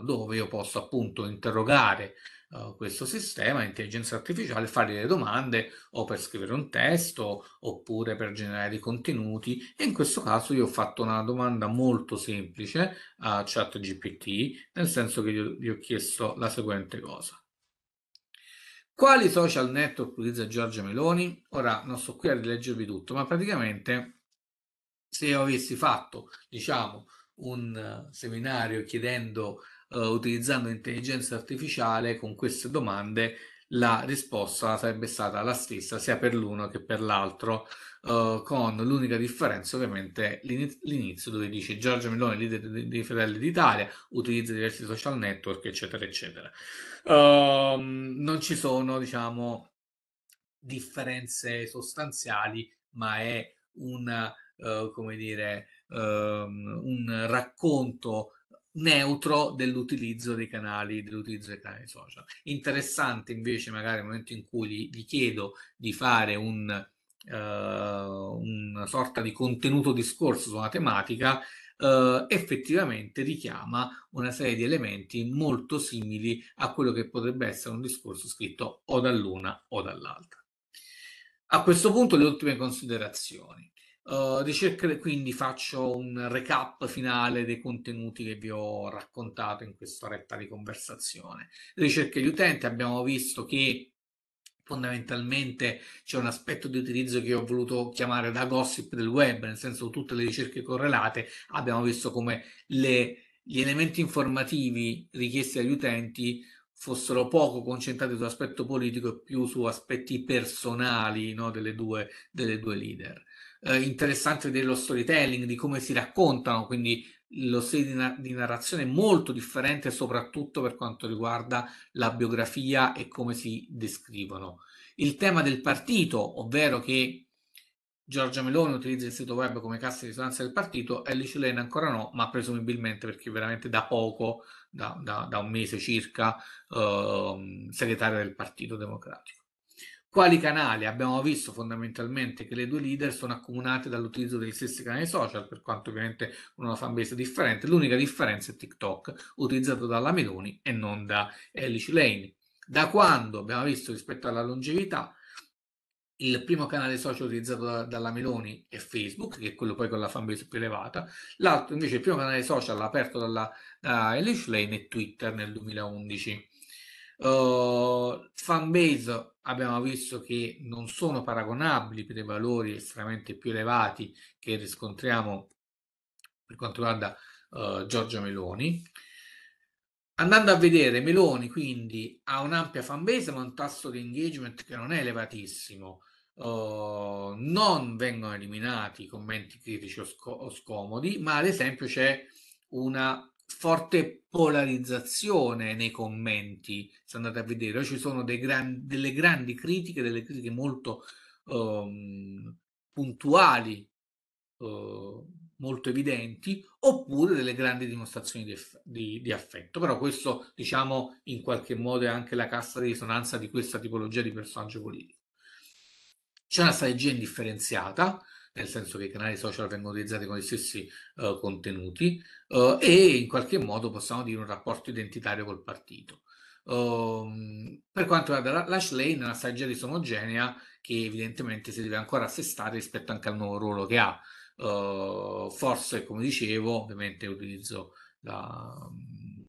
dove io posso appunto interrogare uh, questo sistema, intelligenza artificiale, fare delle domande o per scrivere un testo oppure per generare dei contenuti e in questo caso io ho fatto una domanda molto semplice a ChatGPT, nel senso che gli ho chiesto la seguente cosa quali social network utilizza Giorgia Meloni? Ora non sto qui a rileggervi tutto, ma praticamente se io avessi fatto, diciamo, un eh, seminario chiedendo, eh, utilizzando intelligenza artificiale con queste domande, la risposta sarebbe stata la stessa sia per l'uno che per l'altro. Eh, con l'unica differenza ovviamente l'inizio, dove dice Giorgio Meloni, leader dei Fratelli d'Italia, utilizza diversi social network, eccetera, eccetera. Uh, non ci sono, diciamo, differenze sostanziali, ma è un, uh, come dire, ehm, un racconto neutro dell'utilizzo dei canali, dell'utilizzo dei canali social. Interessante invece magari nel momento in cui gli, gli chiedo di fare un eh, una sorta di contenuto discorso su una tematica, eh, effettivamente richiama una serie di elementi molto simili a quello che potrebbe essere un discorso scritto o dall'una o dall'altra. A questo punto le ultime considerazioni. Uh, ricerca, quindi faccio un recap finale dei contenuti che vi ho raccontato in quest'oretta di conversazione. Ricerche di utente, abbiamo visto che fondamentalmente c'è un aspetto di utilizzo che ho voluto chiamare da gossip del web, nel senso tutte le ricerche correlate abbiamo visto come le, gli elementi informativi richiesti agli utenti fossero poco concentrati sull'aspetto politico e più su aspetti personali no, delle, due, delle, due, leader. Eh, interessante vedere lo storytelling, di come si raccontano, quindi lo stile di, na- di narrazione molto differente, soprattutto per quanto riguarda la biografia e come si descrivono. Il tema del partito, ovvero che Giorgia Meloni utilizza il sito web come cassa di risonanza del partito, Alice Lane ancora no, ma presumibilmente perché veramente da poco, da, da, da un mese circa, eh, segretaria del Partito Democratico quali canali? Abbiamo visto fondamentalmente che le due leader sono accomunate dall'utilizzo degli stessi canali social, per quanto ovviamente con una fanbase differente. L'unica differenza è TikTok, utilizzato dalla Meloni e non da Elish Lane. Da quando abbiamo visto rispetto alla longevità? Il primo canale social utilizzato da, dalla Meloni è Facebook, che è quello poi con la fanbase più elevata. L'altro invece, il primo canale social aperto dalla, da Elish Lane è Twitter nel 2011. Uh, fanbase abbiamo visto che non sono paragonabili per i valori estremamente più elevati che riscontriamo per quanto riguarda uh, Giorgia Meloni. Andando a vedere, Meloni quindi ha un'ampia fanbase ma un tasso di engagement che non è elevatissimo. Uh, non vengono eliminati i commenti critici o, sc- o, scomodi, ma ad esempio c'è una forte polarizzazione nei commenti, se andate a vedere, ci sono gran, delle grandi critiche, delle critiche molto um, puntuali, uh, molto evidenti, oppure delle grandi dimostrazioni di, di, di, affetto. Però questo, diciamo, in qualche modo è anche la cassa di risonanza di questa tipologia di personaggio politico. C'è una strategia indifferenziata, nel senso che i canali social vengono utilizzati con gli stessi uh, contenuti uh, e in qualche modo possiamo dire un rapporto identitario col partito. Um, per quanto riguarda Lash Lane, è una strategia disomogenea che evidentemente si deve ancora assestare rispetto anche al nuovo ruolo che ha. Uh, forse, come dicevo, ovviamente utilizzo la,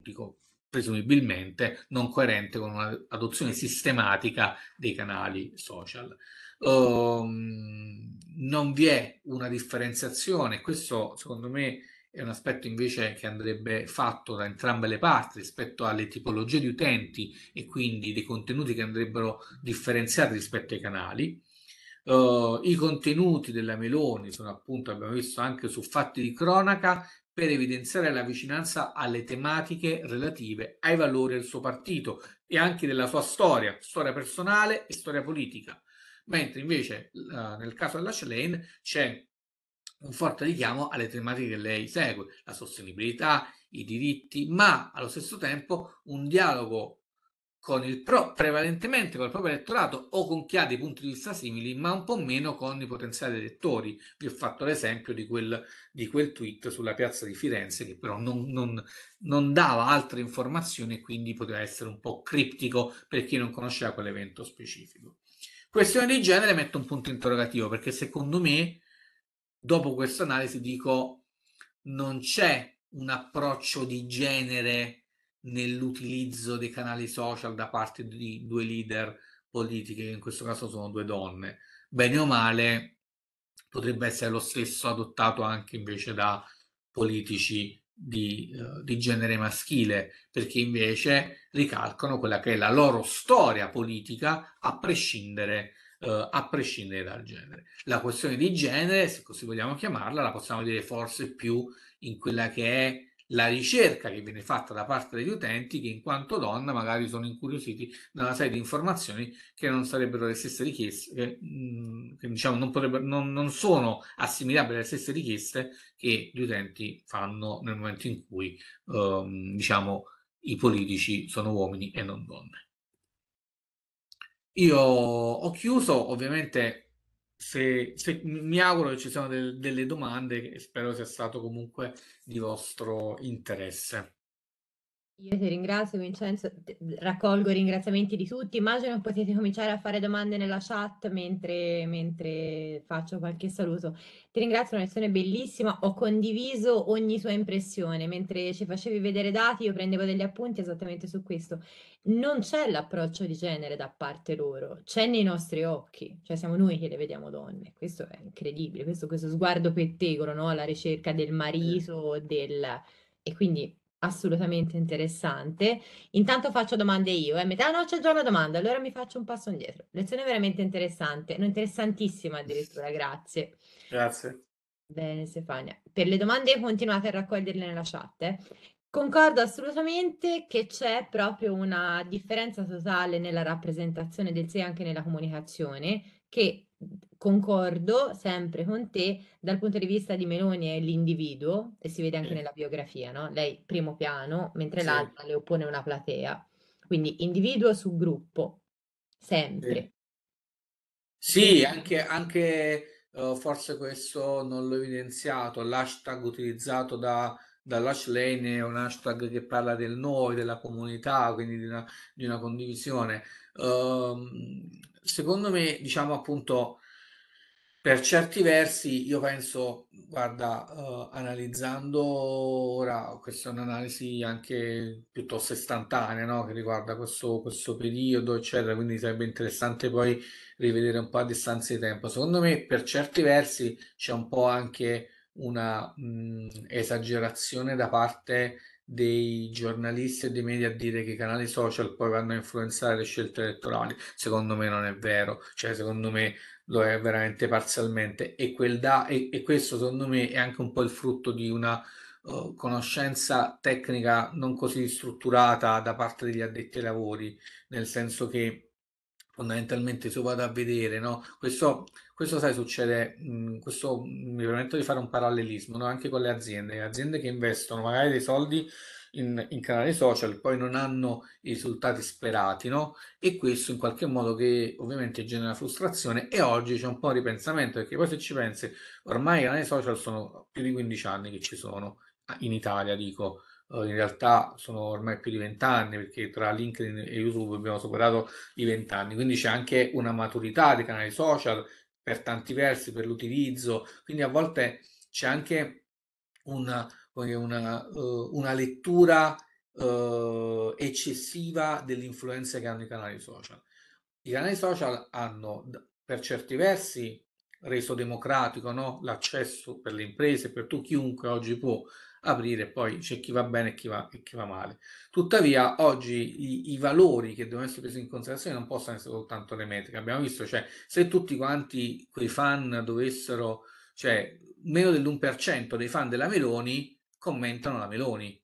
dico, presumibilmente non coerente con un'adozione sistematica dei canali social um, non vi è una differenziazione. Questo, secondo me, è un aspetto invece che andrebbe fatto da entrambe le parti rispetto alle tipologie di utenti e quindi dei contenuti che andrebbero differenziati rispetto ai canali. Uh, I contenuti della Meloni sono appunto, abbiamo visto anche su fatti di cronaca, per evidenziare la vicinanza alle tematiche relative ai valori del suo partito e anche della sua storia, storia personale e storia politica mentre invece uh, nel caso della Schlein c'è un forte richiamo alle tematiche che lei segue, la sostenibilità, i diritti, ma allo stesso tempo un dialogo con il pro, prevalentemente col proprio elettorato o con chi ha dei punti di vista simili, ma un po' meno con i potenziali elettori. Vi ho fatto l'esempio di quel, di quel tweet sulla piazza di Firenze che però non, non, non dava altre informazioni e quindi poteva essere un po' criptico per chi non conosceva quell'evento specifico. Questione di genere metto un punto interrogativo perché secondo me, dopo questa analisi, dico non c'è un approccio di genere nell'utilizzo dei canali social da parte di due leader politiche, che in questo caso sono due donne. Bene o male, potrebbe essere lo stesso adottato anche invece da politici di, uh, di, genere maschile, perché invece ricalcano quella che è la loro storia politica a prescindere, uh, a prescindere dal genere. La questione di genere, se così vogliamo chiamarla, la possiamo dire forse più in quella che è la ricerca che viene fatta da parte degli utenti che in quanto donna magari sono incuriositi da una serie di informazioni che non sarebbero le stesse richieste, che, mm, che diciamo non, non, non sono assimilabili alle stesse richieste che gli utenti fanno nel momento in cui ehm, diciamo, i politici sono uomini e non donne. Io ho chiuso, ovviamente se, se, mi auguro che ci siano del, delle domande e spero sia stato comunque di vostro interesse.
Io ti ringrazio Vincenzo, raccolgo i ringraziamenti di tutti, immagino potete cominciare a fare domande nella chat mentre, mentre faccio qualche saluto. Ti ringrazio, è una lezione bellissima, ho condiviso ogni tua impressione, mentre ci facevi vedere dati io prendevo degli appunti esattamente su questo. Non c'è l'approccio di genere da parte loro, c'è nei nostri occhi, cioè siamo noi che le vediamo donne, questo è incredibile, questo, questo sguardo pettegolo no? alla ricerca del marito, del... e quindi assolutamente interessante. Intanto faccio domande io, eh. ah, no, c'è già una domanda, allora mi faccio un passo indietro. Lezione veramente interessante, no, interessantissima addirittura, grazie. Grazie. Bene, Stefania. Per le domande continuate a raccoglierle nella chat. Eh. Concordo assolutamente che c'è proprio una differenza totale nella rappresentazione del sé anche nella comunicazione, che concordo sempre con te dal punto di vista di Meloni è l'individuo e si vede anche nella biografia, no? Lei primo piano, mentre sì. l'altra le oppone una platea. Quindi individuo su gruppo, sempre.
Sì, sì anche, anche uh, forse questo non l'ho evidenziato, l'hashtag utilizzato da dall'hash è un hashtag che parla del noi, della comunità, quindi di una, di una condivisione. Um, secondo me, diciamo appunto, per certi versi io penso, guarda, uh, analizzando ora, questa è un'analisi anche piuttosto istantanea, no? che riguarda questo, questo periodo, eccetera, quindi sarebbe interessante poi rivedere un po' a distanza di tempo. Secondo me, per certi versi c'è un po' anche una mh, mm, esagerazione da parte dei giornalisti e dei media a dire che i canali social poi vanno a influenzare le scelte elettorali, secondo me non è vero, cioè secondo me lo è veramente parzialmente e, quel da, e, e questo secondo me è anche un po' il frutto di una uh, conoscenza tecnica non così strutturata da parte degli addetti ai lavori, nel senso che fondamentalmente se vado a vedere, no? questo questo, sai, succede, mh, mhmm, questo mi permetto di fare un parallelismo no? anche con le aziende, le aziende che investono magari dei soldi in, in, canali social, poi non hanno i risultati sperati, no? E questo in qualche modo che ovviamente genera frustrazione e oggi c'è un po' di ripensamento, perché poi se ci pensi, ormai i canali social sono più di 15 anni che ci sono in Italia, dico, eh, in realtà sono ormai più di 20 anni perché tra LinkedIn e YouTube abbiamo superato i 20 anni, quindi c'è anche una maturità dei canali social per tanti versi, per l'utilizzo, quindi a volte c'è anche una, una, eh, una lettura eh, eccessiva dell'influenza che hanno i canali social. I canali social hanno per certi versi reso democratico no? l'accesso per le imprese, per tu chiunque oggi può aprire, poi c'è chi va bene e chi va, e chi va male. Tuttavia oggi i, i, valori che devono essere presi in considerazione non possono essere soltanto le metriche, abbiamo visto, cioè se tutti quanti quei fan dovessero, cioè meno dell'1% dei fan della Meloni commentano la Meloni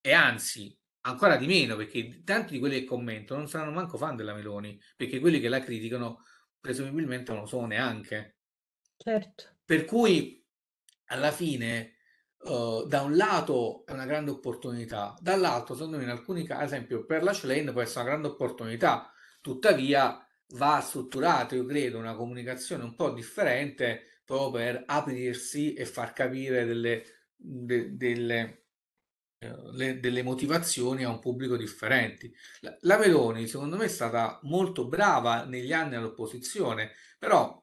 e anzi ancora di meno perché tanti di quelli che commentano non saranno manco fan della Meloni perché quelli che la criticano presumibilmente non lo sono neanche certo per cui alla fine Uhm, da un lato è una grande opportunità, dall'altro secondo me in alcuni casi, ad esempio per la Schlane può essere una grande opportunità, tuttavia va strutturata, io credo, una comunicazione un po' differente proprio per aprirsi e far capire delle, de, delle, uh, le, delle motivazioni a un pubblico differenti. La, la Meloni, secondo me, è stata molto brava negli anni all'opposizione, però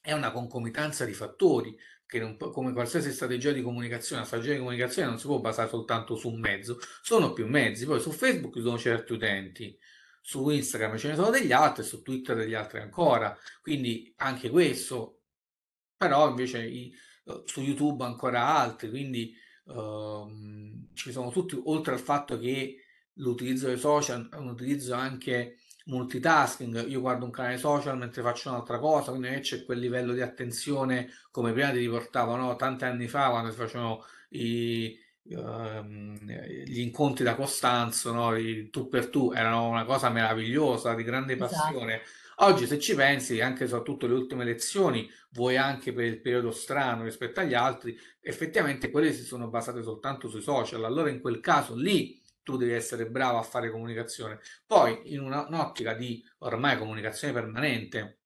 è una concomitanza di fattori che come qualsiasi strategia di comunicazione, la strategia di comunicazione non si può basare soltanto su un mezzo, sono più mezzi, poi su Facebook ci sono certi utenti, su Instagram ce ne sono degli altri, su Twitter degli altri ancora, quindi anche questo, però invece i, eh, su YouTube ancora altri, quindi ehm, ci sono tutti, oltre al fatto che l'utilizzo dei social è un utilizzo anche multitasking, io guardo un canale social mentre faccio un'altra cosa, quindi c'è quel livello di attenzione come prima ti riportavano tanti anni fa quando si facevano i, um, gli incontri da Costanzo, no? I tu per tu, erano una cosa meravigliosa, di grande esatto. passione. Esatto. Oggi se ci pensi, anche soprattutto le ultime lezioni, vuoi anche per il periodo strano rispetto agli altri, effettivamente quelle si sono basate soltanto sui social, allora in quel caso lì tu devi essere bravo a fare comunicazione. Poi, in una, un'ottica di ormai comunicazione permanente,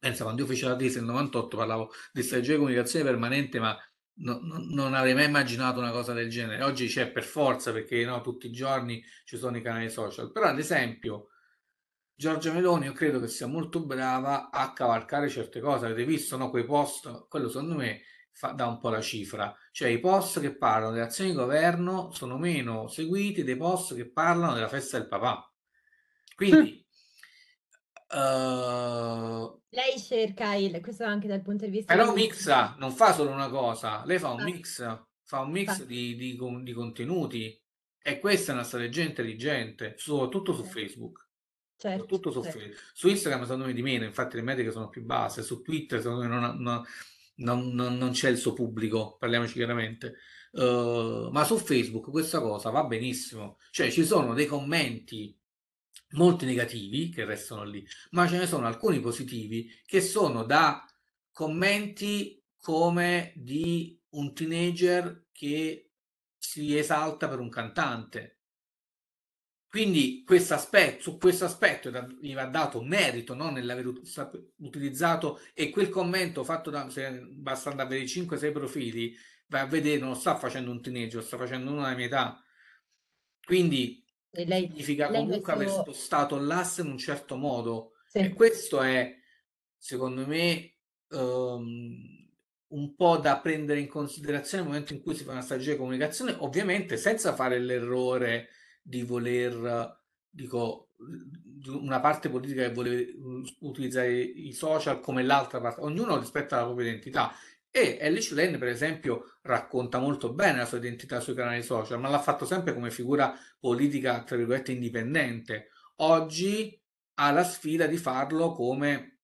pensa quando io feci la tesi nel 98 parlavo di strategia di comunicazione permanente, ma no, no, non avrei mai immaginato una cosa del genere. Oggi c'è per forza perché no, tutti i giorni ci sono i canali social, però ad esempio. Giorgia Meloni, io credo che sia molto brava a cavalcare certe cose. Avete visto no, quei post? Quello secondo me fa, dà un po' la cifra, cioè i post che parlano delle azioni di governo sono meno seguiti dei post che parlano della festa del papà. Quindi uh,
<laughs> lei cerca il, questo anche dal punto di vista... Però
mixa, non fa solo una cosa, lei fa un mix, fa un mix di, di, di contenuti e questa è una strategia intelligente, soprattutto su certo. Facebook. Certo, su certo. Su Instagram secondo me di meno, infatti le mediche sono più basse, su Twitter secondo me non, non, non, non, non c'è il suo pubblico, parliamoci chiaramente. Uh, ma su Facebook questa cosa va benissimo, cioè ci sono dei commenti molti negativi che restano lì, ma ce ne sono alcuni positivi che sono da commenti come di un teenager che si esalta per un cantante quindi questo aspetto, su questo aspetto gli va dato merito no? nell'aver utilizzato e quel commento fatto da, se, bastando avere 5-6 profili, va a vedere, non sta facendo un teenager, sta facendo uno della mia età. Quindi e lei, significa lei comunque questo... aver spostato l'asse in un certo modo. Sì. E questo è, secondo me, um, un po' da prendere in considerazione nel momento in cui si fa una strategia di comunicazione, ovviamente senza fare l'errore di voler, dico, una parte politica che vuole utilizzare i social come l'altra parte, ognuno rispetta la propria identità. E Alice Lane, per esempio, racconta molto bene la sua identità sui canali social, ma l'ha fatto sempre come figura politica, tra virgolette, indipendente. Oggi ha la sfida di farlo come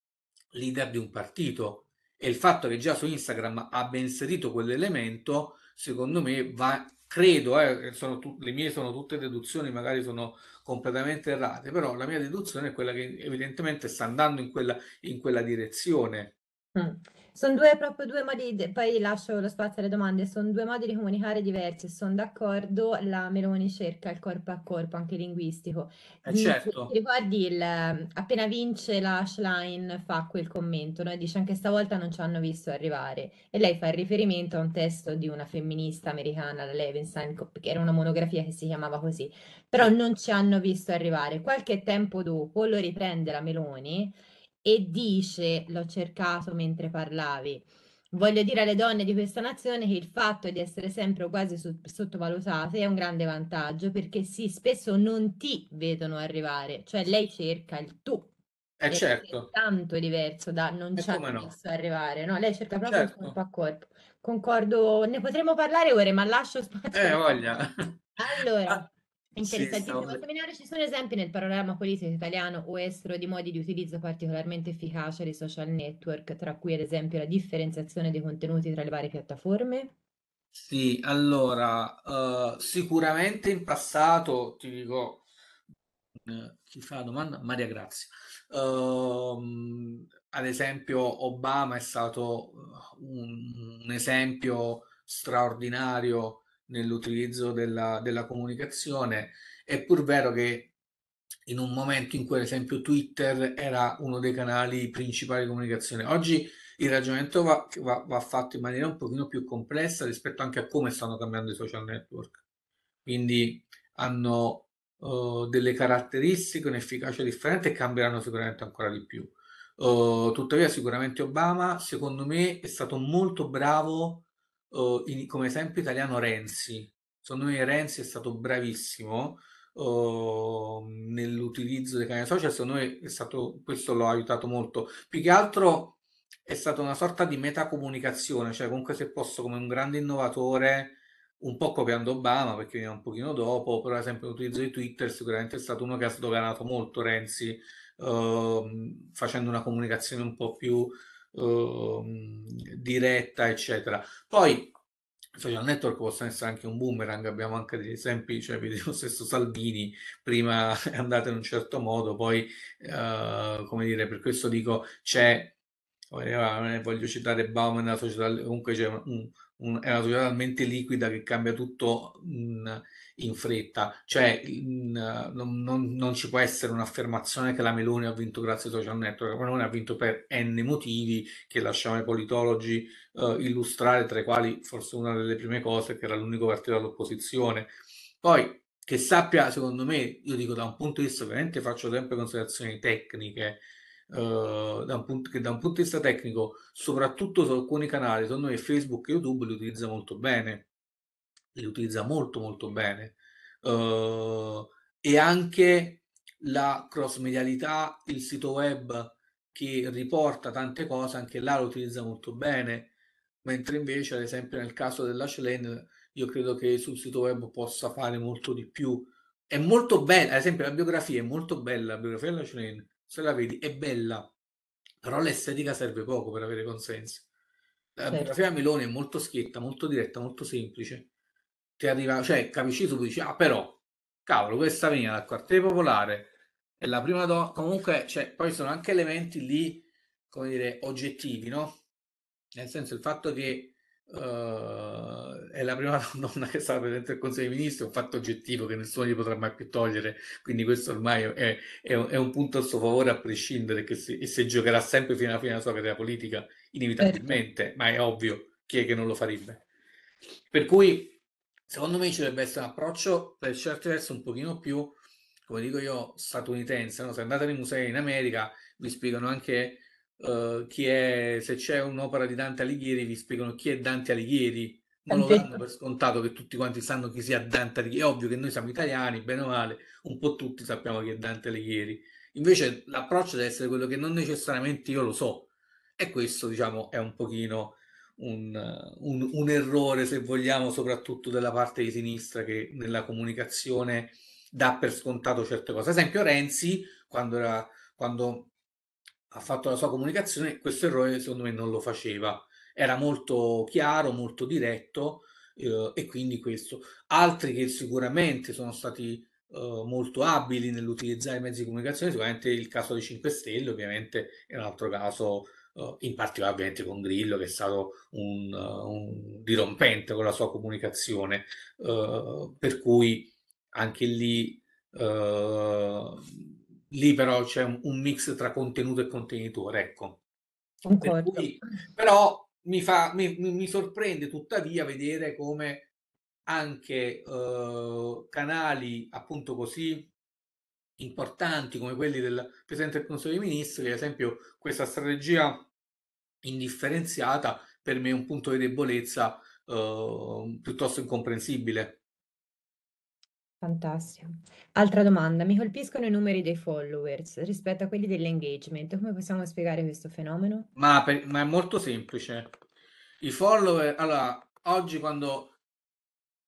leader di un partito. E il fatto che già su Instagram abbia inserito quell'elemento, secondo me, va credo, eh, tu- le mie sono tutte deduzioni, magari sono completamente errate, però la mia deduzione è quella che evidentemente sta andando in quella, in quella direzione.
Mm. Sono due, proprio due modi, poi lascio lo spazio alle domande, sono due modi di comunicare diversi, sono d'accordo, la Meloni cerca il corpo a corpo, anche linguistico. Eh certo. Ti ricordi, il, appena vince la Schlein fa quel commento, no? e dice anche stavolta non ci hanno visto arrivare, e lei fa riferimento a un testo di una femminista americana, la Levenstein, che era una monografia che si chiamava così, però non ci hanno visto arrivare. Qualche tempo dopo lo riprende la Meloni e dice, l'ho cercato mentre parlavi, voglio dire alle donne di questa nazione che il fatto di essere sempre o quasi su- sottovalutate è un grande vantaggio perché sì, spesso non ti vedono arrivare, cioè lei cerca il tu. Eh, è, certo. È tanto diverso da non ci ha visto arrivare, no? Lei cerca eh, proprio certo. il corpo a corpo. Concordo, ne potremmo parlare ora, ma lascio eh, spazio. Eh, voglia. <laughs> Allora, ah,
Interessantissimo sì,
seminario, ci sono esempi nel panorama politico italiano o estero di modi di utilizzo particolarmente efficace dei social network, tra cui ad esempio la differenziazione dei contenuti tra le varie piattaforme?
Sì, allora, uh, sicuramente in passato, ti dico, uh, chi fa la domanda? Maria Grazia. Uh, ad esempio, Obama è stato eh, un, un esempio straordinario nell'utilizzo della, della comunicazione. È pur vero che in un momento in cui, ad esempio, Twitter era uno dei canali principali di comunicazione, oggi il ragionamento va, va, va, fatto in maniera un pochino più complessa rispetto anche a come stanno cambiando i social network. Quindi hanno uh, delle caratteristiche, un'efficacia differente e cambieranno sicuramente ancora di più. Uh, tuttavia, sicuramente Obama, secondo me, è stato molto bravo uh, in, come esempio italiano Renzi. Secondo me Renzi è stato bravissimo uh, nell'utilizzo dei canali social, secondo me stato, questo lo ha aiutato molto. Più che altro è stata una sorta di metacomunicazione, cioè comunque se posso come un grande innovatore, un po' copiando Obama perché viene un pochino dopo, però ad esempio l'utilizzo di Twitter sicuramente è stato uno che ha sdoganato molto Renzi, uh, facendo una comunicazione un po' più Ehm, diretta, eccetera. Poi i social cioè, network possono essere anche un boomerang, abbiamo anche degli esempi, cioè vedi lo stesso Salvini, prima <laughs> è andato in un certo modo, poi, eh, come dire, per questo dico c'è voglio eh, citare Bauman la società, comunque c'è un, un, è una società talmente liquida che cambia tutto in, in fretta, cioè in, non, non, non, ci può essere un'affermazione che la Meloni ha vinto grazie ai social network, la Meloni ha vinto per n motivi che lasciamo ai politologi eh, illustrare, tra i quali forse una delle prime cose che era l'unico partito all'opposizione. Poi che sappia, secondo me, io dico da un punto di vista, ovviamente faccio sempre considerazioni tecniche, eh, da punto, che da un punto di vista tecnico, soprattutto su alcuni canali, secondo me Facebook e YouTube li utilizza molto bene, li utilizza molto molto bene. Eh, e anche la cross-medialità, il sito web che riporta tante cose, anche là lo utilizza molto bene, mentre invece, ad esempio, nel caso della Celen, io credo che sul sito web possa fare molto di più. È molto bella, ad esempio, la biografia è molto bella, la biografia della Celen se la vedi è bella, però l'estetica serve poco per avere consenso. La certo. fotografia Melone è molto schietta, molto diretta, molto semplice. Ti arriva, cioè, capisci tu, dici, ah, però, cavolo, questa veniva dal quartiere popolare, è la prima donna, comunque, cioè, poi sono anche elementi lì, come dire, oggettivi, no? Nel senso il fatto che Uh, è la prima <laughs> donna che è stata Presidente del Consiglio dei Ministri, un fatto oggettivo che nessuno gli potrà mai più togliere, quindi questo ormai è, è, un, è un, punto a suo favore a prescindere che si, e se giocherà sempre fino alla fine della sua carriera politica, inevitabilmente, Perché? Certo. ma è ovvio chi è che non lo farebbe. Per cui, secondo me ci dovrebbe essere un approccio per certi versi un pochino più, come dico io, statunitense, no? se andate nei musei in America vi spiegano anche Uhm, chi è, se c'è un'opera di Dante Alighieri, vi spiegano chi è Dante Alighieri, non lo danno per scontato che tutti quanti sanno chi sia Dante Alighieri. È ovvio che noi siamo italiani, bene o male, un po' tutti sappiamo chi è Dante Alighieri. Invece l'approccio deve essere quello che non necessariamente io lo so. E questo, diciamo, è un pochino un, un, un errore, se vogliamo, soprattutto della parte di sinistra che nella comunicazione dà per scontato certe cose. Ad esempio Renzi, quando, era, quando ha fatto la sua comunicazione, questo errore secondo me non lo faceva. Era molto chiaro, molto diretto eh, e quindi questo. Altri che sicuramente sono stati eh, molto abili nell'utilizzare mezzi di comunicazione, sicuramente il caso dei 5 Stelle ovviamente è un altro caso, eh, in particolare ovviamente con Grillo che è stato un, eh, un dirompente con la sua comunicazione, eh, per cui anche lì... Uh, lì però c'è un, un mix tra contenuto e contenitore, ecco. Per cui, però mi, fa, mi, mi, sorprende tuttavia vedere come anche eh, canali appunto così importanti come quelli del Presidente del Consiglio dei Ministri, ad esempio questa strategia indifferenziata per me è un punto di debolezza eh, piuttosto incomprensibile.
Fantastico. Altra domanda, mi colpiscono i numeri dei followers rispetto a quelli dell'engagement. Come possiamo spiegare questo fenomeno?
Ma, per- ma è molto semplice. I follower, allora, oggi quando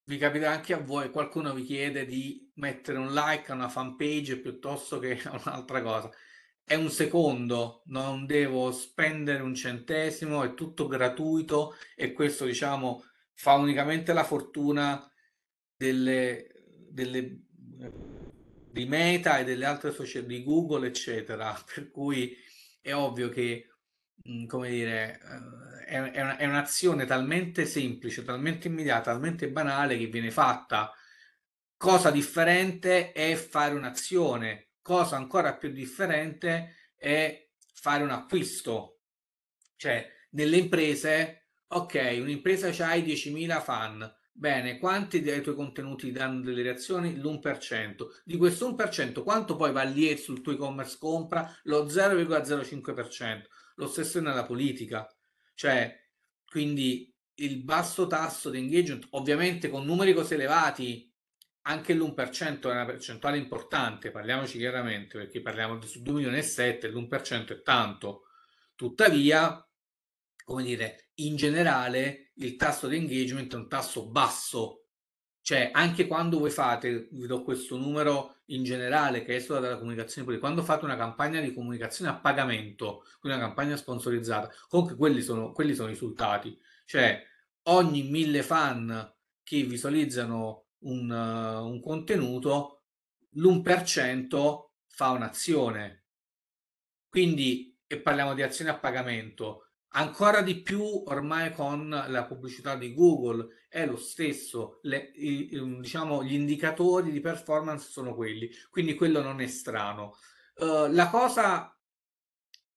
vi capita anche a voi, qualcuno vi chiede di mettere un like a una fanpage piuttosto che a un'altra cosa. È un secondo, non devo spendere un centesimo, è tutto gratuito e questo, diciamo, fa unicamente la fortuna delle delle, di Meta e delle altre società, di Google, eccetera. <laughs> Per cui è ovvio che, come dire, eh, è, è, una, è, un'azione talmente semplice, talmente immediata, talmente banale che viene fatta. Cosa differente è fare un'azione, cosa ancora più differente è fare un acquisto. Cioè, nelle imprese, ok, un'impresa c'hai 10.000 fan, Bene, quanti dei tuoi contenuti danno delle reazioni? L'1%. Di questo 1%, quanto poi va lì sul tuo e-commerce compra? Lo 0,05%. Lo stesso è nella politica. Cioè, quindi il basso tasso di engagement, ovviamente con numeri così elevati, anche l'1% è una percentuale importante, parliamoci chiaramente, perché parliamo di 2 milioni e 7, l'1% è tanto. Tuttavia, come dire, in generale il tasso di engagement è un tasso basso. Cioè, anche quando voi fate, vi do questo numero in generale che esula dalla comunicazione pubblica, quando fate una campagna di comunicazione a pagamento, quindi una campagna sponsorizzata, comunque quelli sono, quelli sono i risultati. Cioè, ogni mille fan che visualizzano un, uh, un contenuto, l'1% fa un'azione. Quindi, e parliamo di azioni a pagamento, Ancora di più ormai con la pubblicità di Google è lo stesso, le, i, diciamo gli indicatori di performance sono quelli, quindi quello non è strano. Uh, la cosa,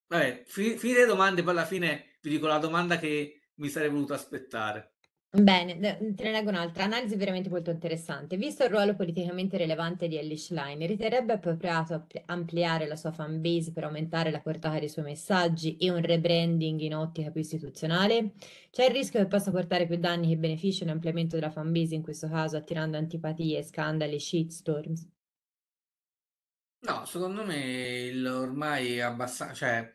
vabbè, fi, fine domande, poi alla fine vi dico la domanda che mi sarei voluto aspettare.
Bene, mm, te ne leggo un'altra analisi veramente molto interessante. Visto il ruolo politicamente rilevante di Ellie Schlein, riterrebbe appropriato ampliare la sua fan base per aumentare la portata dei suoi messaggi e un rebranding in ottica più istituzionale? C'è il rischio che possa portare più danni che benefici un ampliamento della fan base in questo caso, attirando antipatie, scandali, shitstorms?
No, secondo me il ormai abbastanza, cioè,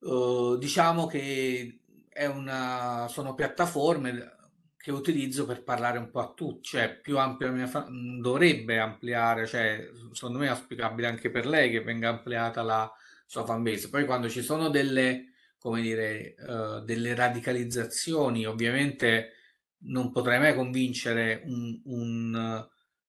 uh, diciamo che una, sono piattaforme eh, che utilizzo per parlare un po' a tutti, cioè più ampia fa- mm, dovrebbe ampliare, cioè secondo me è auspicabile anche per lei che venga ampliata la sua fanbase. Poi quando ci sono delle, come dire, uh, delle radicalizzazioni, ovviamente non potrei mai convincere un, un,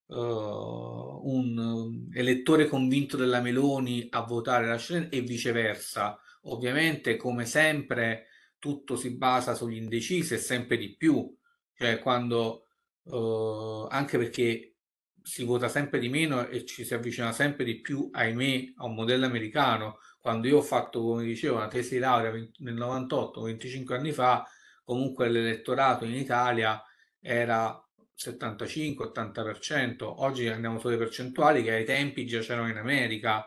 uh, un elettore convinto della Meloni a votare la scena e viceversa. Ovviamente, come sempre, tutto si basa sugli indecisi e sempre di più, cioè quando eh, anche perché si vota sempre di meno e ci si avvicina sempre di più, ahimè, a un modello americano. Quando io ho fatto, come dicevo, una tesi di laurea 20, nel 98, 25 anni fa, comunque l'elettorato in Italia era 75-80%, oggi andiamo sulle percentuali che ai tempi già c'erano in America,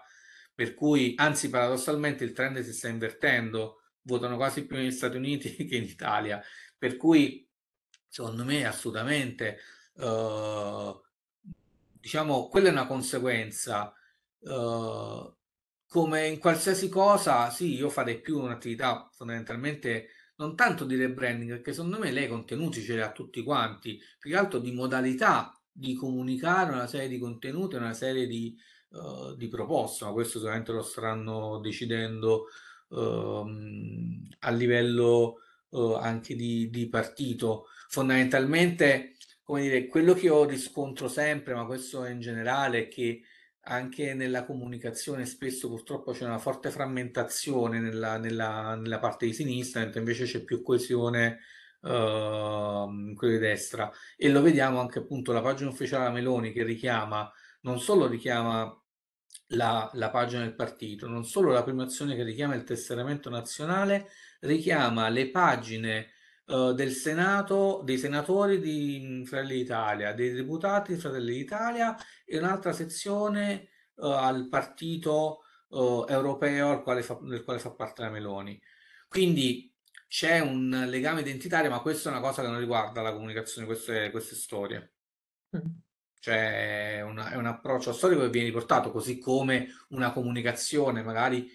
per cui anzi paradossalmente il trend si sta invertendo, votano quasi più negli Stati Uniti <laughs> che in Italia, per cui secondo me assolutamente, eh, diciamo, quella è una conseguenza. Eh, come in qualsiasi cosa, sì, io farei più un'attività fondamentalmente non tanto di rebranding, perché secondo me lei contenuti ce li ha tutti quanti, più che altro di modalità di comunicare una serie di contenuti, una serie di, uh, di proposte, ma questo sicuramente lo staranno decidendo ehm, a livello eh, anche di, di, partito. Fondamentalmente, come dire, quello che io riscontro sempre, ma questo è in generale, è che anche nella comunicazione spesso purtroppo c'è una forte frammentazione nella, nella, nella parte di sinistra, mentre invece c'è più coesione Uh, quella di destra e lo vediamo anche appunto la pagina ufficiale della Meloni che richiama non solo richiama la, la, pagina del partito, non solo la prima azione che richiama il tesseramento nazionale, richiama le pagine eh, del Senato, dei senatori di Fratelli d'Italia, dei deputati di Fratelli d'Italia e un'altra sezione eh, al partito eh, europeo al quale fa, del quale fa parte la Meloni. Quindi c'è un legame identitario, ma questa è una cosa che non riguarda la comunicazione, queste, queste storie. Mm cioè è, una, è un approccio storico che viene riportato così come una comunicazione magari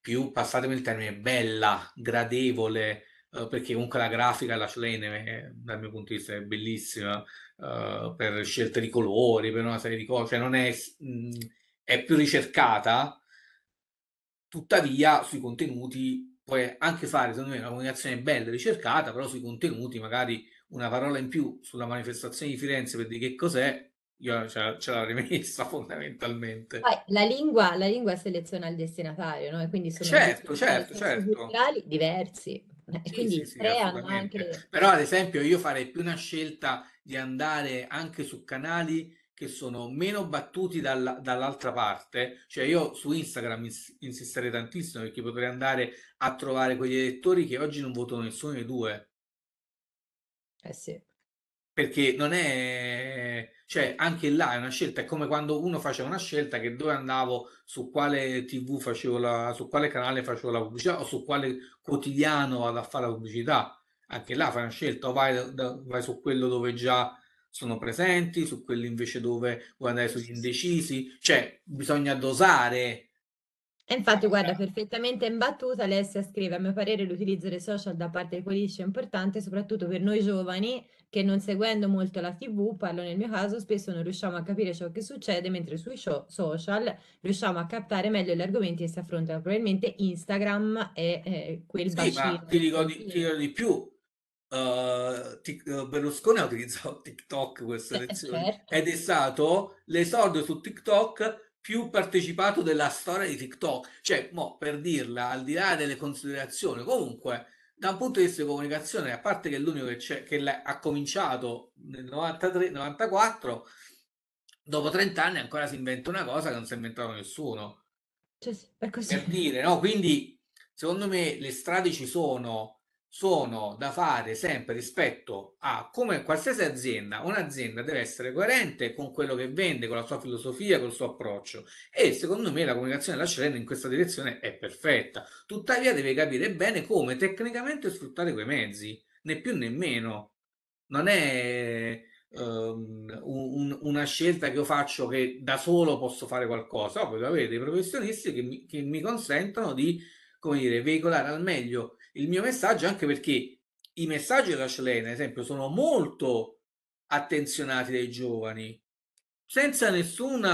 più, passatemi il termine, bella, gradevole, eh, perché comunque la grafica, la Schleine, è, dal mio punto di vista, è bellissima eh, per scelte di colori, per una serie di cose, cioè non è, mh, mm, è più ricercata, tuttavia sui contenuti puoi anche fare, secondo me, una comunicazione bella, ricercata, però sui contenuti magari una parola in più sulla manifestazione di Firenze per dire che cos'è io ce, ce l'ho rimessa <laughs> fondamentalmente. Poi,
la, lingua, la lingua seleziona il destinatario, no? E quindi sono certo, certo, certo. culturali diversi. Sì, quindi sì, sì, creano anche...
Però ad esempio io farei più una scelta di andare anche su canali che sono meno battuti dalla, dall'altra parte, cioè io su Instagram ins- insisterei tantissimo perché potrei andare a trovare quegli elettori che oggi non votano nessuno dei due. Eh sì perché non è cioè anche là è una scelta è come quando uno faceva una scelta che dove andavo su quale tv facevo la su quale canale facevo la pubblicità o su quale quotidiano vado a fare la pubblicità anche là fai una scelta o vai, da, vai su quello dove già sono presenti su quelli invece dove vuoi andare sugli indecisi cioè bisogna dosare
e infatti, guarda, eh. perfettamente imbattuta battuta Alessia scrive, a mio parere l'utilizzo dei social da parte di politici è importante soprattutto per noi giovani, che non seguendo molto la tv, parlo nel mio caso, spesso non riusciamo a capire ciò che succede, mentre sui show, social riusciamo a captare meglio gli argomenti che si affrontano. Probabilmente Instagram è eh, quel sì, bacino. Ma ti
dico di, ti dico di più, Uh, ehm, tic, eh, Berlusconi ha utilizzato <laughs> TikTok questa eh, lezione certo. ed è stato l'esordio su TikTok più partecipato della storia di TikTok. Cioè, mo, per dirla, al di là delle considerazioni, comunque da un punto di vista di comunicazione, a parte che è l'unico che, c'è, che ha cominciato nel 93-94, dopo 30 anni ancora si inventa una cosa che non si è inventato nessuno. Cioè, per, per <laughs> dire, no? Quindi, secondo me, le strade ci sono sono da fare sempre rispetto a come qualsiasi azienda, un'azienda deve essere coerente con quello che vende, con la sua filosofia, col suo approccio e secondo me la comunicazione della Cerena in questa direzione è perfetta. Tuttavia deve capire bene come tecnicamente sfruttare quei mezzi, né più né meno. Non è Um, un, una scelta che io faccio che da solo posso fare qualcosa, no, voglio avere dei professionisti che mi, che mi consentono di come dire, veicolare al meglio il mio messaggio, anche perché i messaggi della Celena, ad esempio, sono molto attenzionati dai giovani, senza nessun